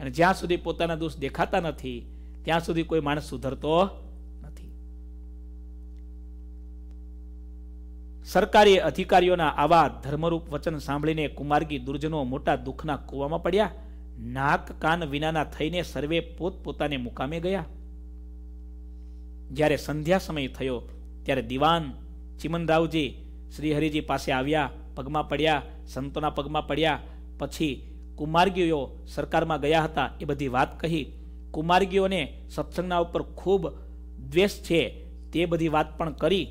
અને જ્યાં સુધી પોતાના દોષ દેખાતા નથી ત્યાં સુધી કોઈ માણસ સુધરતો નથી સરકારી અધિકારીઓના આવા ધર્મરૂપ વચન સાંભળીને કુમાર્ગી દુર્જનો મોટા દુઃખના કૂવામાં પડ્યા નાક કાન વિનાના થઈને સર્વે પોતપોતાને મુકામે ગયા જ્યારે સંધ્યા સમય થયો ત્યારે દિવાન ચિમનરાવજી શ્રીહરિજી પાસે આવ્યા પગમાં પડ્યા સંતોના પગમાં પડ્યા પછી કુમાર્ગીઓ સરકારમાં ગયા હતા એ બધી વાત કહી કુમાર્ગીઓને સત્સંગના ઉપર ખૂબ દ્વેષ છે તે બધી વાત પણ કરી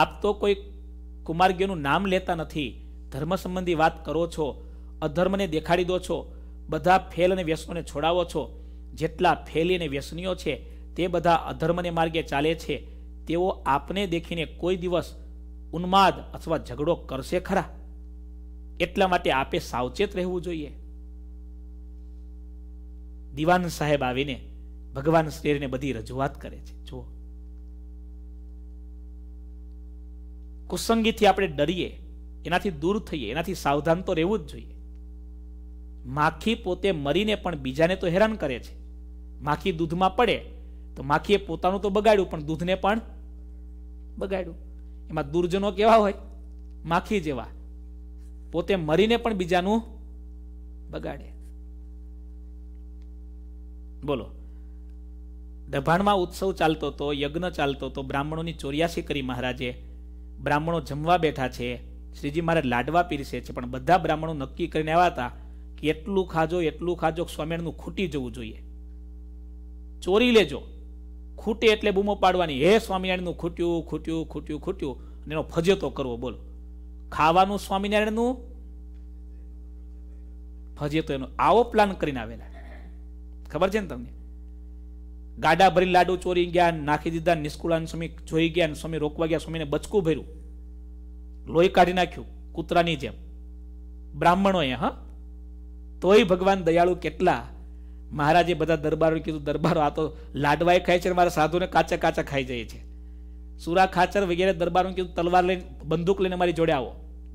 આપ તો કોઈ કુમાર્ગીઓનું નામ લેતા નથી ધર્મ સંબંધી વાત કરો છો અધર્મને દેખાડી દો છો બધા ફેલ અને વ્યસનોને છોડાવો છો જેટલા ફેલી અને વ્યસનીઓ છે તે બધા અધર્મને માર્ગે ચાલે છે તેઓ આપને દેખીને કોઈ દિવસ ઉન્માદ અથવા ઝઘડો કરશે ખરા એટલા માટે આપે સાવચેત રહેવું જોઈએ દિવાન સાહેબ આવીને ભગવાન શ્રીને બધી રજૂઆત કરે છે જુઓ કુસંગીથી આપણે ડરીએ એનાથી દૂર થઈએ એનાથી સાવધાન તો રહેવું જ જોઈએ માખી પોતે મરીને પણ બીજાને તો હેરાન કરે છે માખી દૂધમાં પડે તો માખીએ પોતાનું તો બગાડ્યું પણ દૂધને પણ બગાડ્યું એમાં દુર્જનો કેવા હોય માખી જેવા પોતે મરીને પણ બીજાનું બગાડે બોલો દભાણમાં ઉત્સવ ચાલતો હતો યજ્ઞ ચાલતો હતો બ્રાહ્મણોની ચોર્યાસી કરી મહારાજે બ્રાહ્મણો જમવા બેઠા છે શ્રીજી મારે લાડવા પીરસે છે પણ બધા બ્રાહ્મણો નક્કી કરીને આવ્યા હતા કેટલું ખાજો એટલું ખાજો સ્વામિયાણનું ખૂટી જવું જોઈએ ચોરી લેજો ખૂટે એટલે બૂમો પાડવાની હે સ્વામિનારાયણનું ખૂટ્યું ખૂટ્યું ખૂટ્યું ખૂટ્યું અને એનો ફજેતો કરવો બોલો ખાવાનું સ્વામિનારાયણનું ફજેતો એનો આવો પ્લાન કરીને આવેલા ખબર છે ને તમને ગાડા ભરી લાડુ ચોરી ગયા નાખી દીધા નિષ્કુળાન સ્વામી જોઈ ગયા સ્વામી રોકવા ગયા સ્વામીને બચકું ભર્યું લોહી કાઢી નાખ્યું કૂતરાની જેમ બ્રાહ્મણોએ હા તોય ભગવાન દયાળુ કેટલા મહારાજે બધા દરબારો કીધું દરબારો આ તો લાડવાય ખાય છે મારા સાધુને કાચા કાચા ખાઈ જાય છે સુરા ખાચર વગેરે દરબારો કીધું તલવાર લઈને બંદૂક લઈને મારી જોડે આવો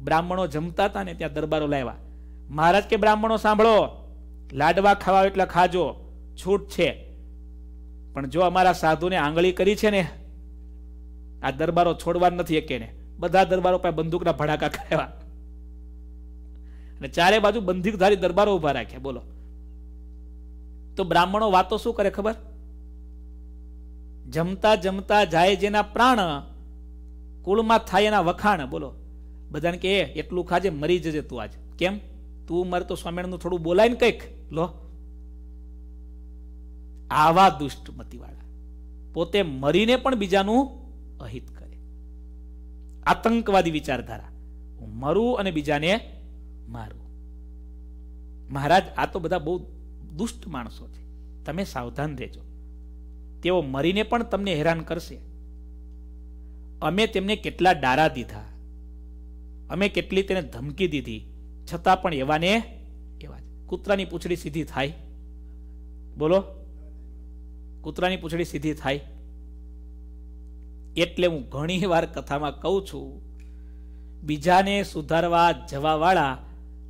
બ્રાહ્મણો જમતા હતા ને ત્યાં દરબારો લાવ્યા મહારાજ કે બ્રાહ્મણો સાંભળો લાડવા ખાવા એટલા ખાજો છૂટ છે પણ જો અમારા સાધુને આંગળી કરી છે ને આ દરબારો છોડવા નથી એકેને બધા દરબારો પાસે બંદૂકના ભડાકા ખાવા અને ચારે બાજુ બંધીકધારી દરબારો ઉભા રાખ્યા બોલો તો બ્રાહ્મણો વાતો શું કરે ખબર જમતા જમતા જાય જેના પ્રાણ કુળમાં થાય એના વખાણ બોલો બધાને કે એટલું ખાજે મરી જજે તું આજ કેમ તું મર તો સ્વામિનારાયણનું થોડું બોલાય ને કંઈક લો આવા દુષ્ટ મતીવાળા પોતે મરીને પણ બીજાનું અહિત કરે આતંકવાદી વિચારધારા હું મરું અને બીજાને મારું મહારાજ આ તો બધા બહુ દુષ્ટ માણસો છે તમે સાવધાન રહેજો તેઓ મરીને પણ તમને હેરાન કરશે અમે તેમને કેટલા ડારા દીધા અમે કેટલી તેને ધમકી દીધી છતાં પણ એવાને એવા કૂતરાની પૂંછડી સીધી થાય બોલો કૂતરાની પૂંછડી સીધી થાય એટલે હું ઘણી વાર કથામાં કહું છું બીજાને સુધારવા જવાવાળા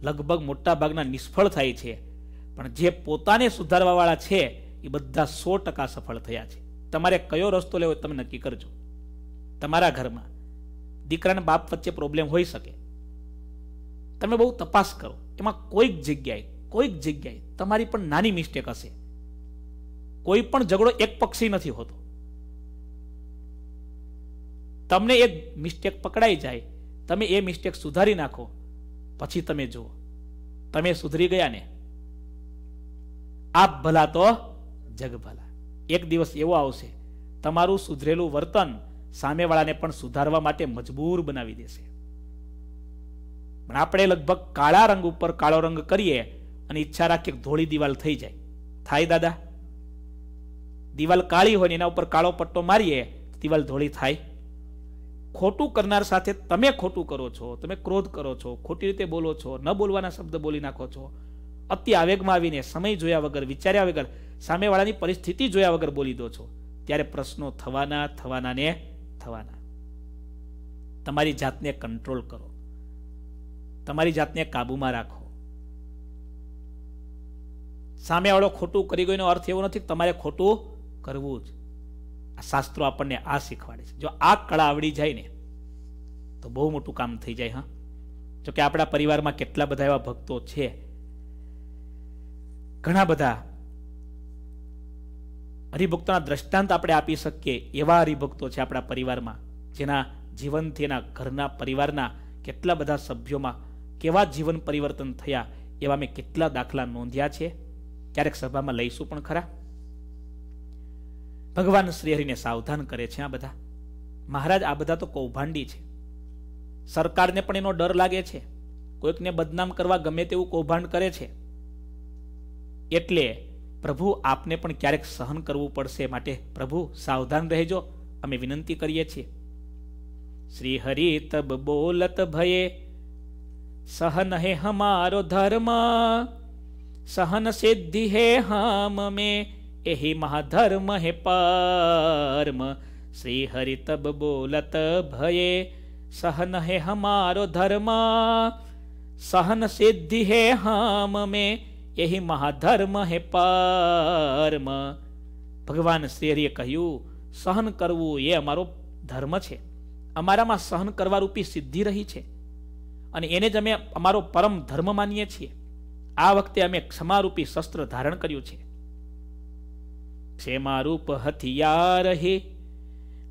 લગભગ મોટાભાગના નિષ્ફળ થાય છે પણ જે પોતાને સુધારવાવાળા છે એ બધા સો ટકા સફળ થયા છે તમારે કયો રસ્તો લેવો તમે નક્કી કરજો તમારા ઘરમાં દીકરાના બાપ વચ્ચે પ્રોબ્લેમ હોઈ શકે તમે બહુ તપાસ કરો એમાં કોઈક જગ્યાએ કોઈક જગ્યાએ તમારી પણ નાની મિસ્ટેક હશે કોઈ પણ ઝઘડો એક પક્ષી નથી હોતો તમને એક મિસ્ટેક પકડાઈ જાય તમે એ મિસ્ટેક સુધારી નાખો પછી તમે જુઓ તમે સુધરી ગયા ને આપ ભલા તો જગ ભલા એક દિવસ એવો આવશે તમારું સુધરેલું વર્તન સામેવાળાને પણ સુધારવા માટે મજબૂર બનાવી દેશે પણ આપણે લગભગ કાળા રંગ ઉપર કાળો રંગ કરીએ અને ઈચ્છા રાખીએ ધોળી દિવાલ થઈ જાય થાય દાદા દિવાલ કાળી હોય ને એના ઉપર કાળો પટ્ટો મારીએ દિવાલ ધોળી થાય ખોટું કરનાર સાથે તમે ખોટું કરો છો તમે ક્રોધ કરો છો ખોટી રીતે બોલો છો ન બોલવાના શબ્દ બોલી નાખો છો અતિ આવેગમાં આવીને સમય જોયા વગર વિચાર્યા વગર સામેવાળાની પરિસ્થિતિ જોયા વગર બોલી દો છો ત્યારે પ્રશ્નો થવાના થવાના ને થવાના તમારી જાતને કંટ્રોલ કરો તમારી જાતને કાબુમાં રાખો સામેવાળો ખોટું કરી ગયો અર્થ એવો નથી તમારે ખોટું કરવું જ શાસ્ત્રો આપણને આ શીખવાડે છે જો આ કળા આવડી જાય ને તો બહુ મોટું કામ થઈ જાય હા જોકે આપણા પરિવારમાં કેટલા બધા એવા ભક્તો છે ઘણા બધા હરિભક્તોના દ્રષ્ટાંત આપણે આપી શકીએ એવા હરિભક્તો છે આપણા પરિવારમાં જેના જીવનથી એના ઘરના પરિવારના કેટલા બધા સભ્યોમાં કેવા જીવન પરિવર્તન થયા એવા મેં કેટલા દાખલા નોંધ્યા છે ક્યારેક સભામાં લઈશું પણ ખરા ભગવાન શ્રીહરિને સાવધાન કરે છે આ બધા મહારાજ આ બધા તો કૌભાંડી છે સરકારને પણ એનો ડર લાગે છે કોઈકને બદનામ કરવા ગમે તેવું કૌભાંડ કરે છે એટલે પ્રભુ આપને પણ ક્યારેક સહન કરવું પડશે માટે પ્રભુ સાવધાન રહેજો અમે વિનંતી કરીએ છીએ શ્રી હરિ તબ બોલત ભયે સહન હે હમારો ધર્મ સહન સિદ્ધિ હે હમ મેં એહી મહાધર્મ હે પરમ શ્રી હરિ તબ બોલત ભયે સહન હે હમારો ધર્મ સહન સિદ્ધિ હે હમ મે એહી મહાધર્મ હે પરમ ભગવાન શ્રી હરિએ કહ્યું સહન કરવું એ અમારો ધર્મ છે અમારામાં સહન કરવા રૂપી સિદ્ધિ રહી છે અને એને જ અમે અમારો પરમ ધર્મ માનીએ છીએ આ વખતે અમે ક્ષમારૂપી શસ્ત્ર ધારણ કર્યું છે ક્ષેમારૂપ હથિયાર હે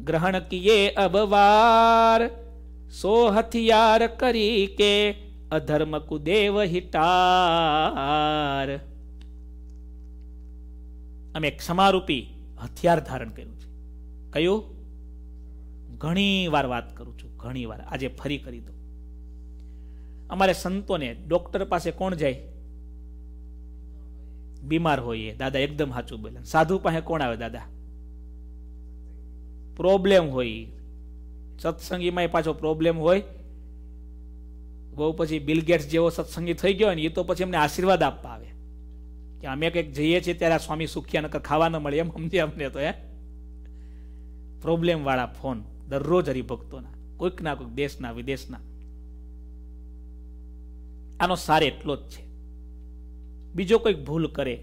ગ્રહણ કિયે અબવાર સો હથિયાર કરી કે અધર્મ કુદેવ હિટાર અમે ક્ષમારૂપી હથિયાર ધારણ કર્યું છે કયું ઘણી વાર વાત કરું છું ઘણી વાર આજે ફરી કરી દો અમારે સંતોને ડોક્ટર પાસે કોણ જાય બીમાર હોઈએ દાદા એકદમ સાચું બોલે સાધુ પાસે કોણ આવે દાદા પ્રોબ્લેમ હોય સત્સંગીમાં પાછો પ્રોબ્લેમ હોય બહુ પછી બિલ ગેટ્સ જેવો સત્સંગી થઈ ગયો ને એ તો પછી અમને આશીર્વાદ આપવા આવે કે અમે કંઈક જઈએ છીએ ત્યારે આ સ્વામી સુખ્યા નકર ખાવા ન મળે એમ સમજે અમને તો હે પ્રોબ્લેમવાળા ફોન દરરોજ હરિભક્તોના કોઈક ના કોઈક દેશના વિદેશના આનો સાર એટલો જ છે બીજો કોઈક ભૂલ કરે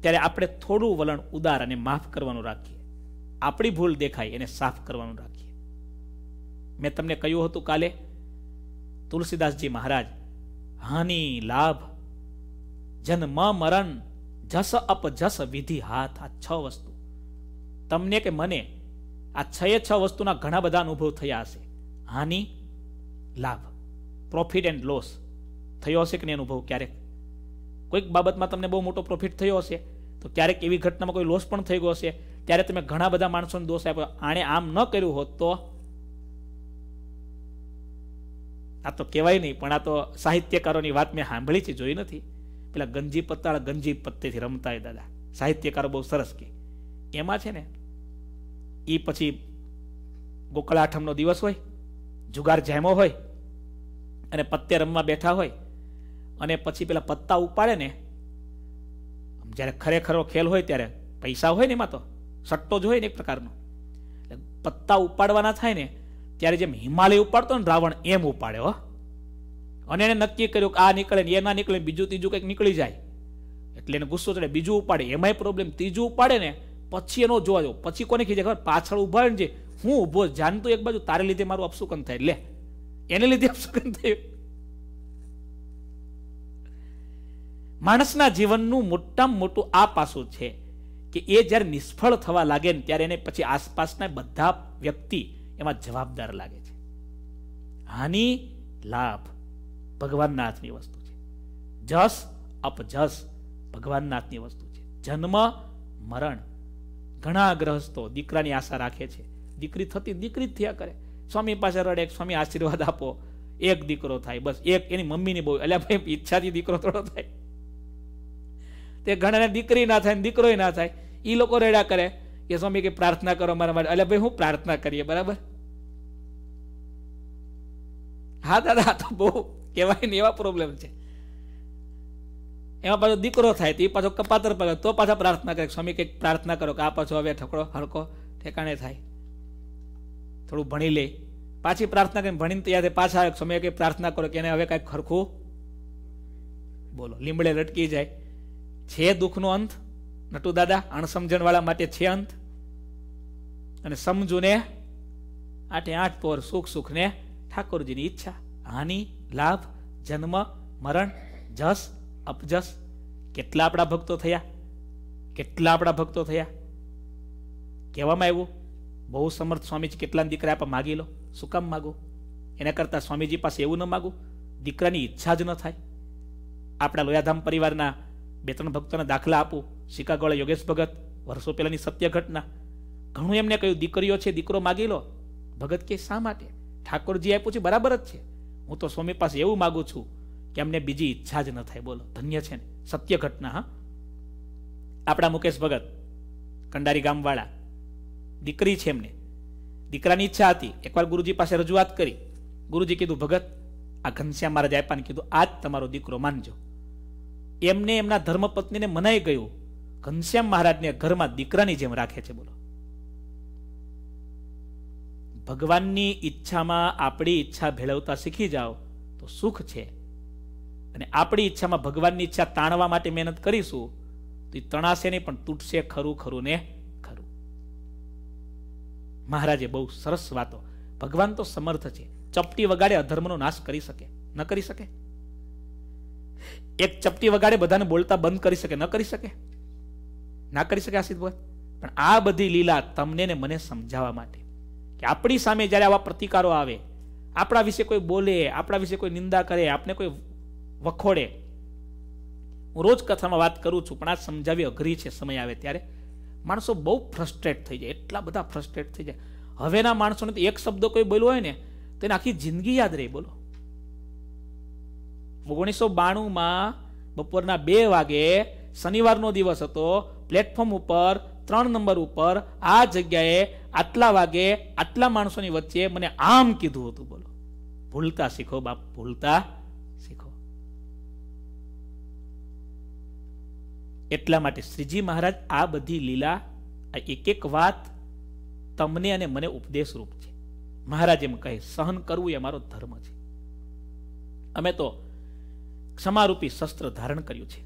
ત્યારે આપણે થોડું વલણ ઉદાર અને માફ કરવાનું રાખીએ આપણી ભૂલ દેખાય એને સાફ કરવાનું રાખીએ મેં તમને કહ્યું હતું કાલે તુલસીદાસજી મહારાજ હાનિ લાભ જન્મ મરણ જસ અપજસ વિધિ હાથ આ છ વસ્તુ તમને કે મને આ છ છ વસ્તુના ઘણા બધા અનુભવ થયા હશે હાનિ લાભ પ્રોફિટ એન્ડ લોસ થયો હશે કે નહીં અનુભવ ક્યારેક કોઈક બાબતમાં તમને બહુ મોટો પ્રોફિટ થયો હશે તો ક્યારેક એવી ઘટનામાં કોઈ લોસ પણ થઈ ગયો હશે ત્યારે તમે ઘણા બધા માણસોને દોષ આપ્યો આણે આમ ન કર્યું હોત તો આ તો કહેવાય નહીં પણ આ તો સાહિત્યકારોની વાત મેં સાંભળી છે જોઈ નથી પેલા ગંજી પત્તાળ ગંજી પત્તેથી રમતા હોય દાદા સાહિત્યકારો બહુ સરસ કે એમાં છે ને એ પછી ગોકળાઠમનો દિવસ હોય જુગાર જેમો હોય અને પત્તે રમવા બેઠા હોય અને પછી પેલા પત્તા ઉપાડે ને જ્યારે ખરેખરો ખેલ હોય ત્યારે પૈસા હોય ને એમાં તો સટ્ટો જ હોય ને એક પ્રકારનો પત્તા ઉપાડવાના થાય ને ત્યારે જેમ હિમાલય ઉપાડતો ને રાવણ એમ ઉપાડે હો અને એને નક્કી કર્યું કે આ નીકળે ને એ ના નીકળે બીજું ત્રીજું કંઈક નીકળી જાય એટલે એને ગુસ્સો ચડે બીજું ઉપાડે એમાંય પ્રોબ્લેમ ત્રીજું ઉપાડે ને પછી એનો જોવા જો પછી કોને ખીજે ખબર પાછળ ઉભા ને જે હું ઊભો જાણતો એક બાજુ તારે લીધે મારું અપસુકન થાય લે એને લીધે અપસુકન થયું માણસના જીવનનું મોટામાં મોટું આ પાસું છે કે એ જ્યારે નિષ્ફળ થવા લાગે ને ત્યારે એને પછી આસપાસના બધા વ્યક્તિ એમાં જવાબદાર લાગે છે હાનિ લાભ ભગવાનના હાથની વસ્તુ છે જસ અપજસ ભગવાનના હાથની વસ્તુ છે જન્મ મરણ ઘણા ગ્રહસ્થો દીકરાની આશા રાખે છે દીકરી થતી દીકરી જ થયા કરે સ્વામી પાસે રડે સ્વામી આશીર્વાદ આપો એક દીકરો થાય બસ એક એની મમ્મીની બહુ એટલે ભાઈ ઈચ્છાથી દીકરો થોડો થાય તે ઘણાને દીકરી ના થાય દીકરો ના થાય એ લોકો રેડા કરે કે સ્વામી કે પ્રાર્થના કરો મારા માટે એટલે ભાઈ હું પ્રાર્થના કરીએ બરાબર હા દાદા તો બહુ કહેવાય ને એવા પ્રોબ્લેમ છે એમાં પાછો દીકરો થાય તો એ પાછો કપાતર પગ તો પાછા પ્રાર્થના કરે સ્વામી કંઈક પ્રાર્થના કરો કે આ પાછો હવે ઠકડો હડકો ઠેકાણે થાય થોડું ભણી લે પાછી પ્રાર્થના કરીને ભણીને તૈયાર થાય પાછા સ્વામી કંઈક પ્રાર્થના કરો કે એને હવે કંઈક ખરખું બોલો લીમડે લટકી જાય છે દુઃખનો અંત નટુ દાદા અણસમજણવાળા માટે છે અંત અને સમજુને આઠે આઠ પોર સુખ સુખને ઠાકોરજીની ઈચ્છા હાનિ લાભ જન્મ મરણ જસ અપજસ કેટલા આપણા ભક્તો થયા કેટલા આપણા ભક્તો થયા કહેવામાં આવ્યું બહુ સમર્થ સ્વામીજી કેટલા દીકરા આપણે માગી લો શું કામ માગો એના કરતાં સ્વામીજી પાસે એવું ન માગું દીકરાની ઈચ્છા જ ન થાય આપણા લોયાધામ પરિવારના બે ત્રણ ભક્તોના દાખલા આપું શિકાગોળા યોગેશ ભગત વર્ષો પહેલાની સત્ય ઘટના ઘણું એમને કહ્યું દીકરીઓ છે દીકરો માગી લો ભગત કે શા માટે ઠાકોરજી આપ્યું છે બરાબર જ છે હું તો સ્વામી પાસે એવું માગું છું કે અમને બીજી ઈચ્છા જ ન થાય બોલો ધન્ય છે ને સત્ય ઘટના હા આપણા મુકેશ ભગત કંડારી ગામવાળા દીકરી છે એમને દીકરાની ઈચ્છા હતી એકવાર ગુરુજી પાસે રજૂઆત કરી ગુરુજી કીધું ભગત આ ઘનશ્યામ મહારાજ આપ્યાને કીધું આજ તમારો દીકરો માનજો એમને એમના ધર્મપત્નીને મનાઈ ગયું ઘનશ્યામ મહારાજને ઘરમાં દીકરાની જેમ રાખે છે બોલો ભગવાનની ઈચ્છામાં આપણી ઈચ્છા ભેળવતા શીખી જાઓ તો સુખ છે અને આપણી ઈચ્છામાં ભગવાનની ઈચ્છા તાણવા માટે મહેનત કરીશું તો એ તણાશે નહીં પણ તૂટશે ખરું ખરું ને ખરું મહારાજે બહુ સરસ વાતો ભગવાન તો સમર્થ છે ચપટી વગાડે અધર્મનો નાશ કરી શકે ન કરી શકે એક ચપટી વગાડે બધાને બોલતા બંધ કરી શકે ન કરી શકે ના કરી શકે આશિષભાઈ પણ આ બધી લીલા તમને ને મને સમજાવવા માટે કે આપણી સામે જ્યારે આવા પ્રતિકારો આવે આપણા વિશે કોઈ બોલે આપણા વિશે કોઈ નિંદા કરે આપણે કોઈ વખોડે હું રોજ કથામાં વાત કરું છું પણ આ સમજાવી અઘરી છે સમય આવે ત્યારે માણસો બહુ ફ્રસ્ટ્રેટ થઈ જાય એટલા બધા ફ્રસ્ટ્રેટ થઈ જાય હવેના માણસોને તો એક શબ્દ કોઈ બોલ્યો હોય ને તો એને આખી જિંદગી યાદ રહી બોલો ઓગણીસો બાણુંમાં બપોરના બે વાગે શનિવારનો દિવસ હતો પ્લેટફોર્મ ઉપર ત્રણ નંબર ઉપર આ જગ્યાએ આટલા વાગે આટલા માણસોની વચ્ચે મને આમ કીધું હતું બોલો ભૂલતા શીખો બાપ ભૂલતા શીખો એટલા માટે શ્રીજી મહારાજ આ બધી લીલા આ એક એક વાત તમને અને મને ઉપદેશરૂપ છે મહારાજ એમ કહે સહન કરવું એ અમારો ધર્મ છે અમે તો ક્ષમારૂપી શસ્ત્ર ધારણ કર્યું છે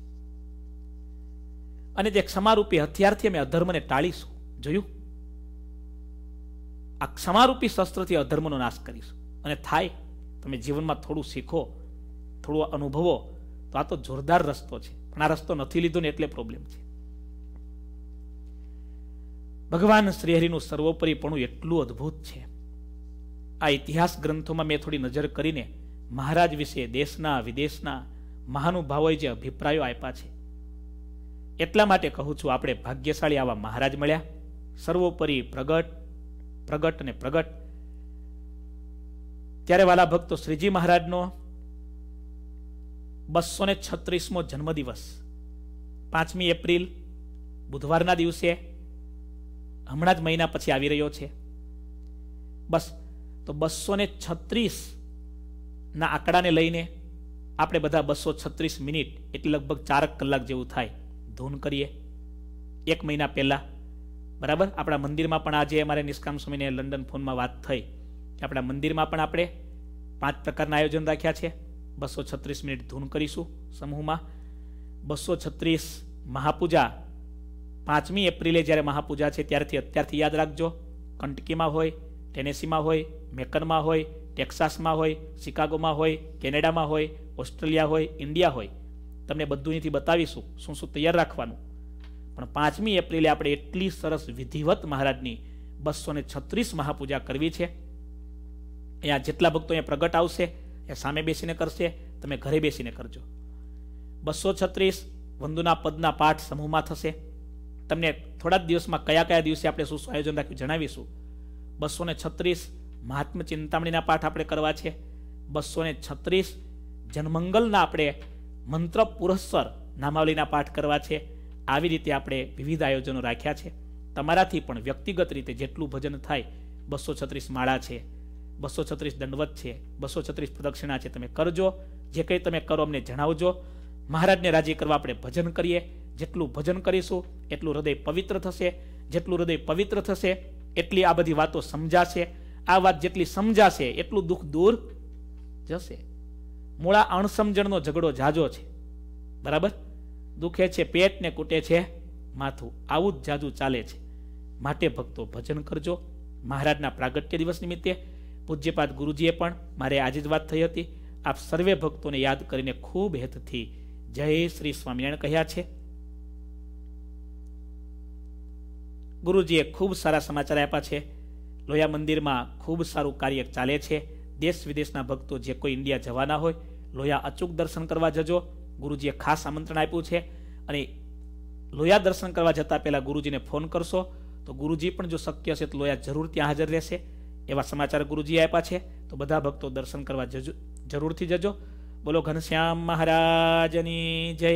અને તે ક્ષમારૂપી હથિયારથી અમે અધર્મને ટાળીશું જોયું આ ક્ષમારૂપી શસ્ત્રથી અધર્મનો નાશ કરીશું અને થાય તમે જીવનમાં થોડું શીખો થોડું અનુભવો તો આ તો જોરદાર રસ્તો છે પણ આ રસ્તો નથી લીધો ને એટલે પ્રોબ્લેમ છે ભગવાન શ્રીહરિનું સર્વોપરીપણું એટલું અદ્ભુત છે આ ઇતિહાસ ગ્રંથોમાં મેં થોડી નજર કરીને મહારાજ વિશે દેશના વિદેશના મહાનુભાવોએ જે અભિપ્રાયો આપ્યા છે એટલા માટે કહું છું આપણે ભાગ્યશાળી આવા મહારાજ મળ્યા સર્વોપરી પ્રગટ પ્રગટ અને પ્રગટ ત્યારે વાલા ભક્તો શ્રીજી મહારાજનો બસો ને છત્રીસમો જન્મદિવસ પાંચમી એપ્રિલ બુધવારના દિવસે હમણાં જ મહિના પછી આવી રહ્યો છે બસ તો બસો ને છત્રીસના આંકડાને લઈને આપણે બધા બસો છત્રીસ મિનિટ એટલે લગભગ ચારક કલાક જેવું થાય ધૂન કરીએ એક મહિના પહેલાં બરાબર આપણા મંદિરમાં પણ આજે અમારે નિષ્કામ સ્વામીને લંડન ફોનમાં વાત થઈ કે આપણા મંદિરમાં પણ આપણે પાંચ પ્રકારના આયોજન રાખ્યા છે બસો છત્રીસ મિનિટ ધૂન કરીશું સમૂહમાં બસો છત્રીસ મહાપૂજા પાંચમી એપ્રિલે જ્યારે મહાપૂજા છે ત્યારથી અત્યારથી યાદ રાખજો કંટકીમાં હોય ટેનેસીમાં હોય મેકનમાં હોય ટેક્સાસમાં હોય શિકાગોમાં હોય કેનેડામાં હોય ઓસ્ટ્રેલિયા હોય ઇન્ડિયા હોય તમને બધું અહીંથી બતાવીશું શું શું તૈયાર રાખવાનું પણ પાંચમી એપ્રિલે આપણે એટલી સરસ વિધિવત મહારાજની બસો ને છત્રીસ મહાપૂજા કરવી છે અહીંયા જેટલા ભક્તો અહીંયા પ્રગટ આવશે એ સામે બેસીને કરશે તમે ઘરે બેસીને કરજો બસો છત્રીસ વંદુના પદના પાઠ સમૂહમાં થશે તમને થોડા જ દિવસમાં કયા કયા દિવસે આપણે શું આયોજન રાખ્યું જણાવીશું બસો ને છત્રીસ મહાત્મ ચિંતામણીના પાઠ આપણે કરવા છે બસો ને છત્રીસ જનમંગલના આપણે મંત્ર પુરસ્સર નામાવલીના પાઠ કરવા છે આવી રીતે આપણે વિવિધ આયોજનો રાખ્યા છે તમારાથી પણ વ્યક્તિગત રીતે જેટલું ભજન થાય બસો છત્રીસ માળા છે બસો છત્રીસ દંડવત છે બસો છત્રીસ પ્રદક્ષિણા છે તમે કરજો જે કંઈ તમે કરો અમને જણાવજો મહારાજને રાજી કરવા આપણે ભજન કરીએ જેટલું ભજન કરીશું એટલું હૃદય પવિત્ર થશે જેટલું હૃદય પવિત્ર થશે એટલી આ બધી વાતો સમજાશે આ વાત જેટલી સમજાશે એટલું દુઃખ દૂર જશે મૂળા અણસમજણનો ઝઘડો જાજો છે બરાબર દુખે છે પેટ ને કૂટે છે માથું આવું જ જાજુ ચાલે છે માટે ભક્તો ભજન કરજો મહારાજના પ્રાગટ્ય દિવસ નિમિત્તે પૂજ્યપાદ ગુરુજીએ પણ મારે આજે જ વાત થઈ હતી આપ સર્વે ભક્તોને યાદ કરીને ખૂબ હેતથી જય શ્રી સ્વામિનારાયણ કહ્યા છે ગુરુજીએ ખૂબ સારા સમાચાર આપ્યા છે લોયા મંદિરમાં ખૂબ સારું કાર્ય ચાલે છે દેશ વિદેશના ભક્તો જે કોઈ ઇન્ડિયા જવાના હોય લોયા અચૂક દર્શન કરવા જજો ગુરુજીએ ખાસ આમંત્રણ આપ્યું છે અને લોયા દર્શન કરવા જતાં પહેલાં ગુરુજીને ફોન કરશો તો ગુરુજી પણ જો શક્ય હશે તો લોયા જરૂર ત્યાં હાજર રહેશે એવા સમાચાર ગુરુજીએ આપ્યા છે તો બધા ભક્તો દર્શન કરવા જજો જરૂરથી જજો બોલો ઘનશ્યામ મહારાજની જય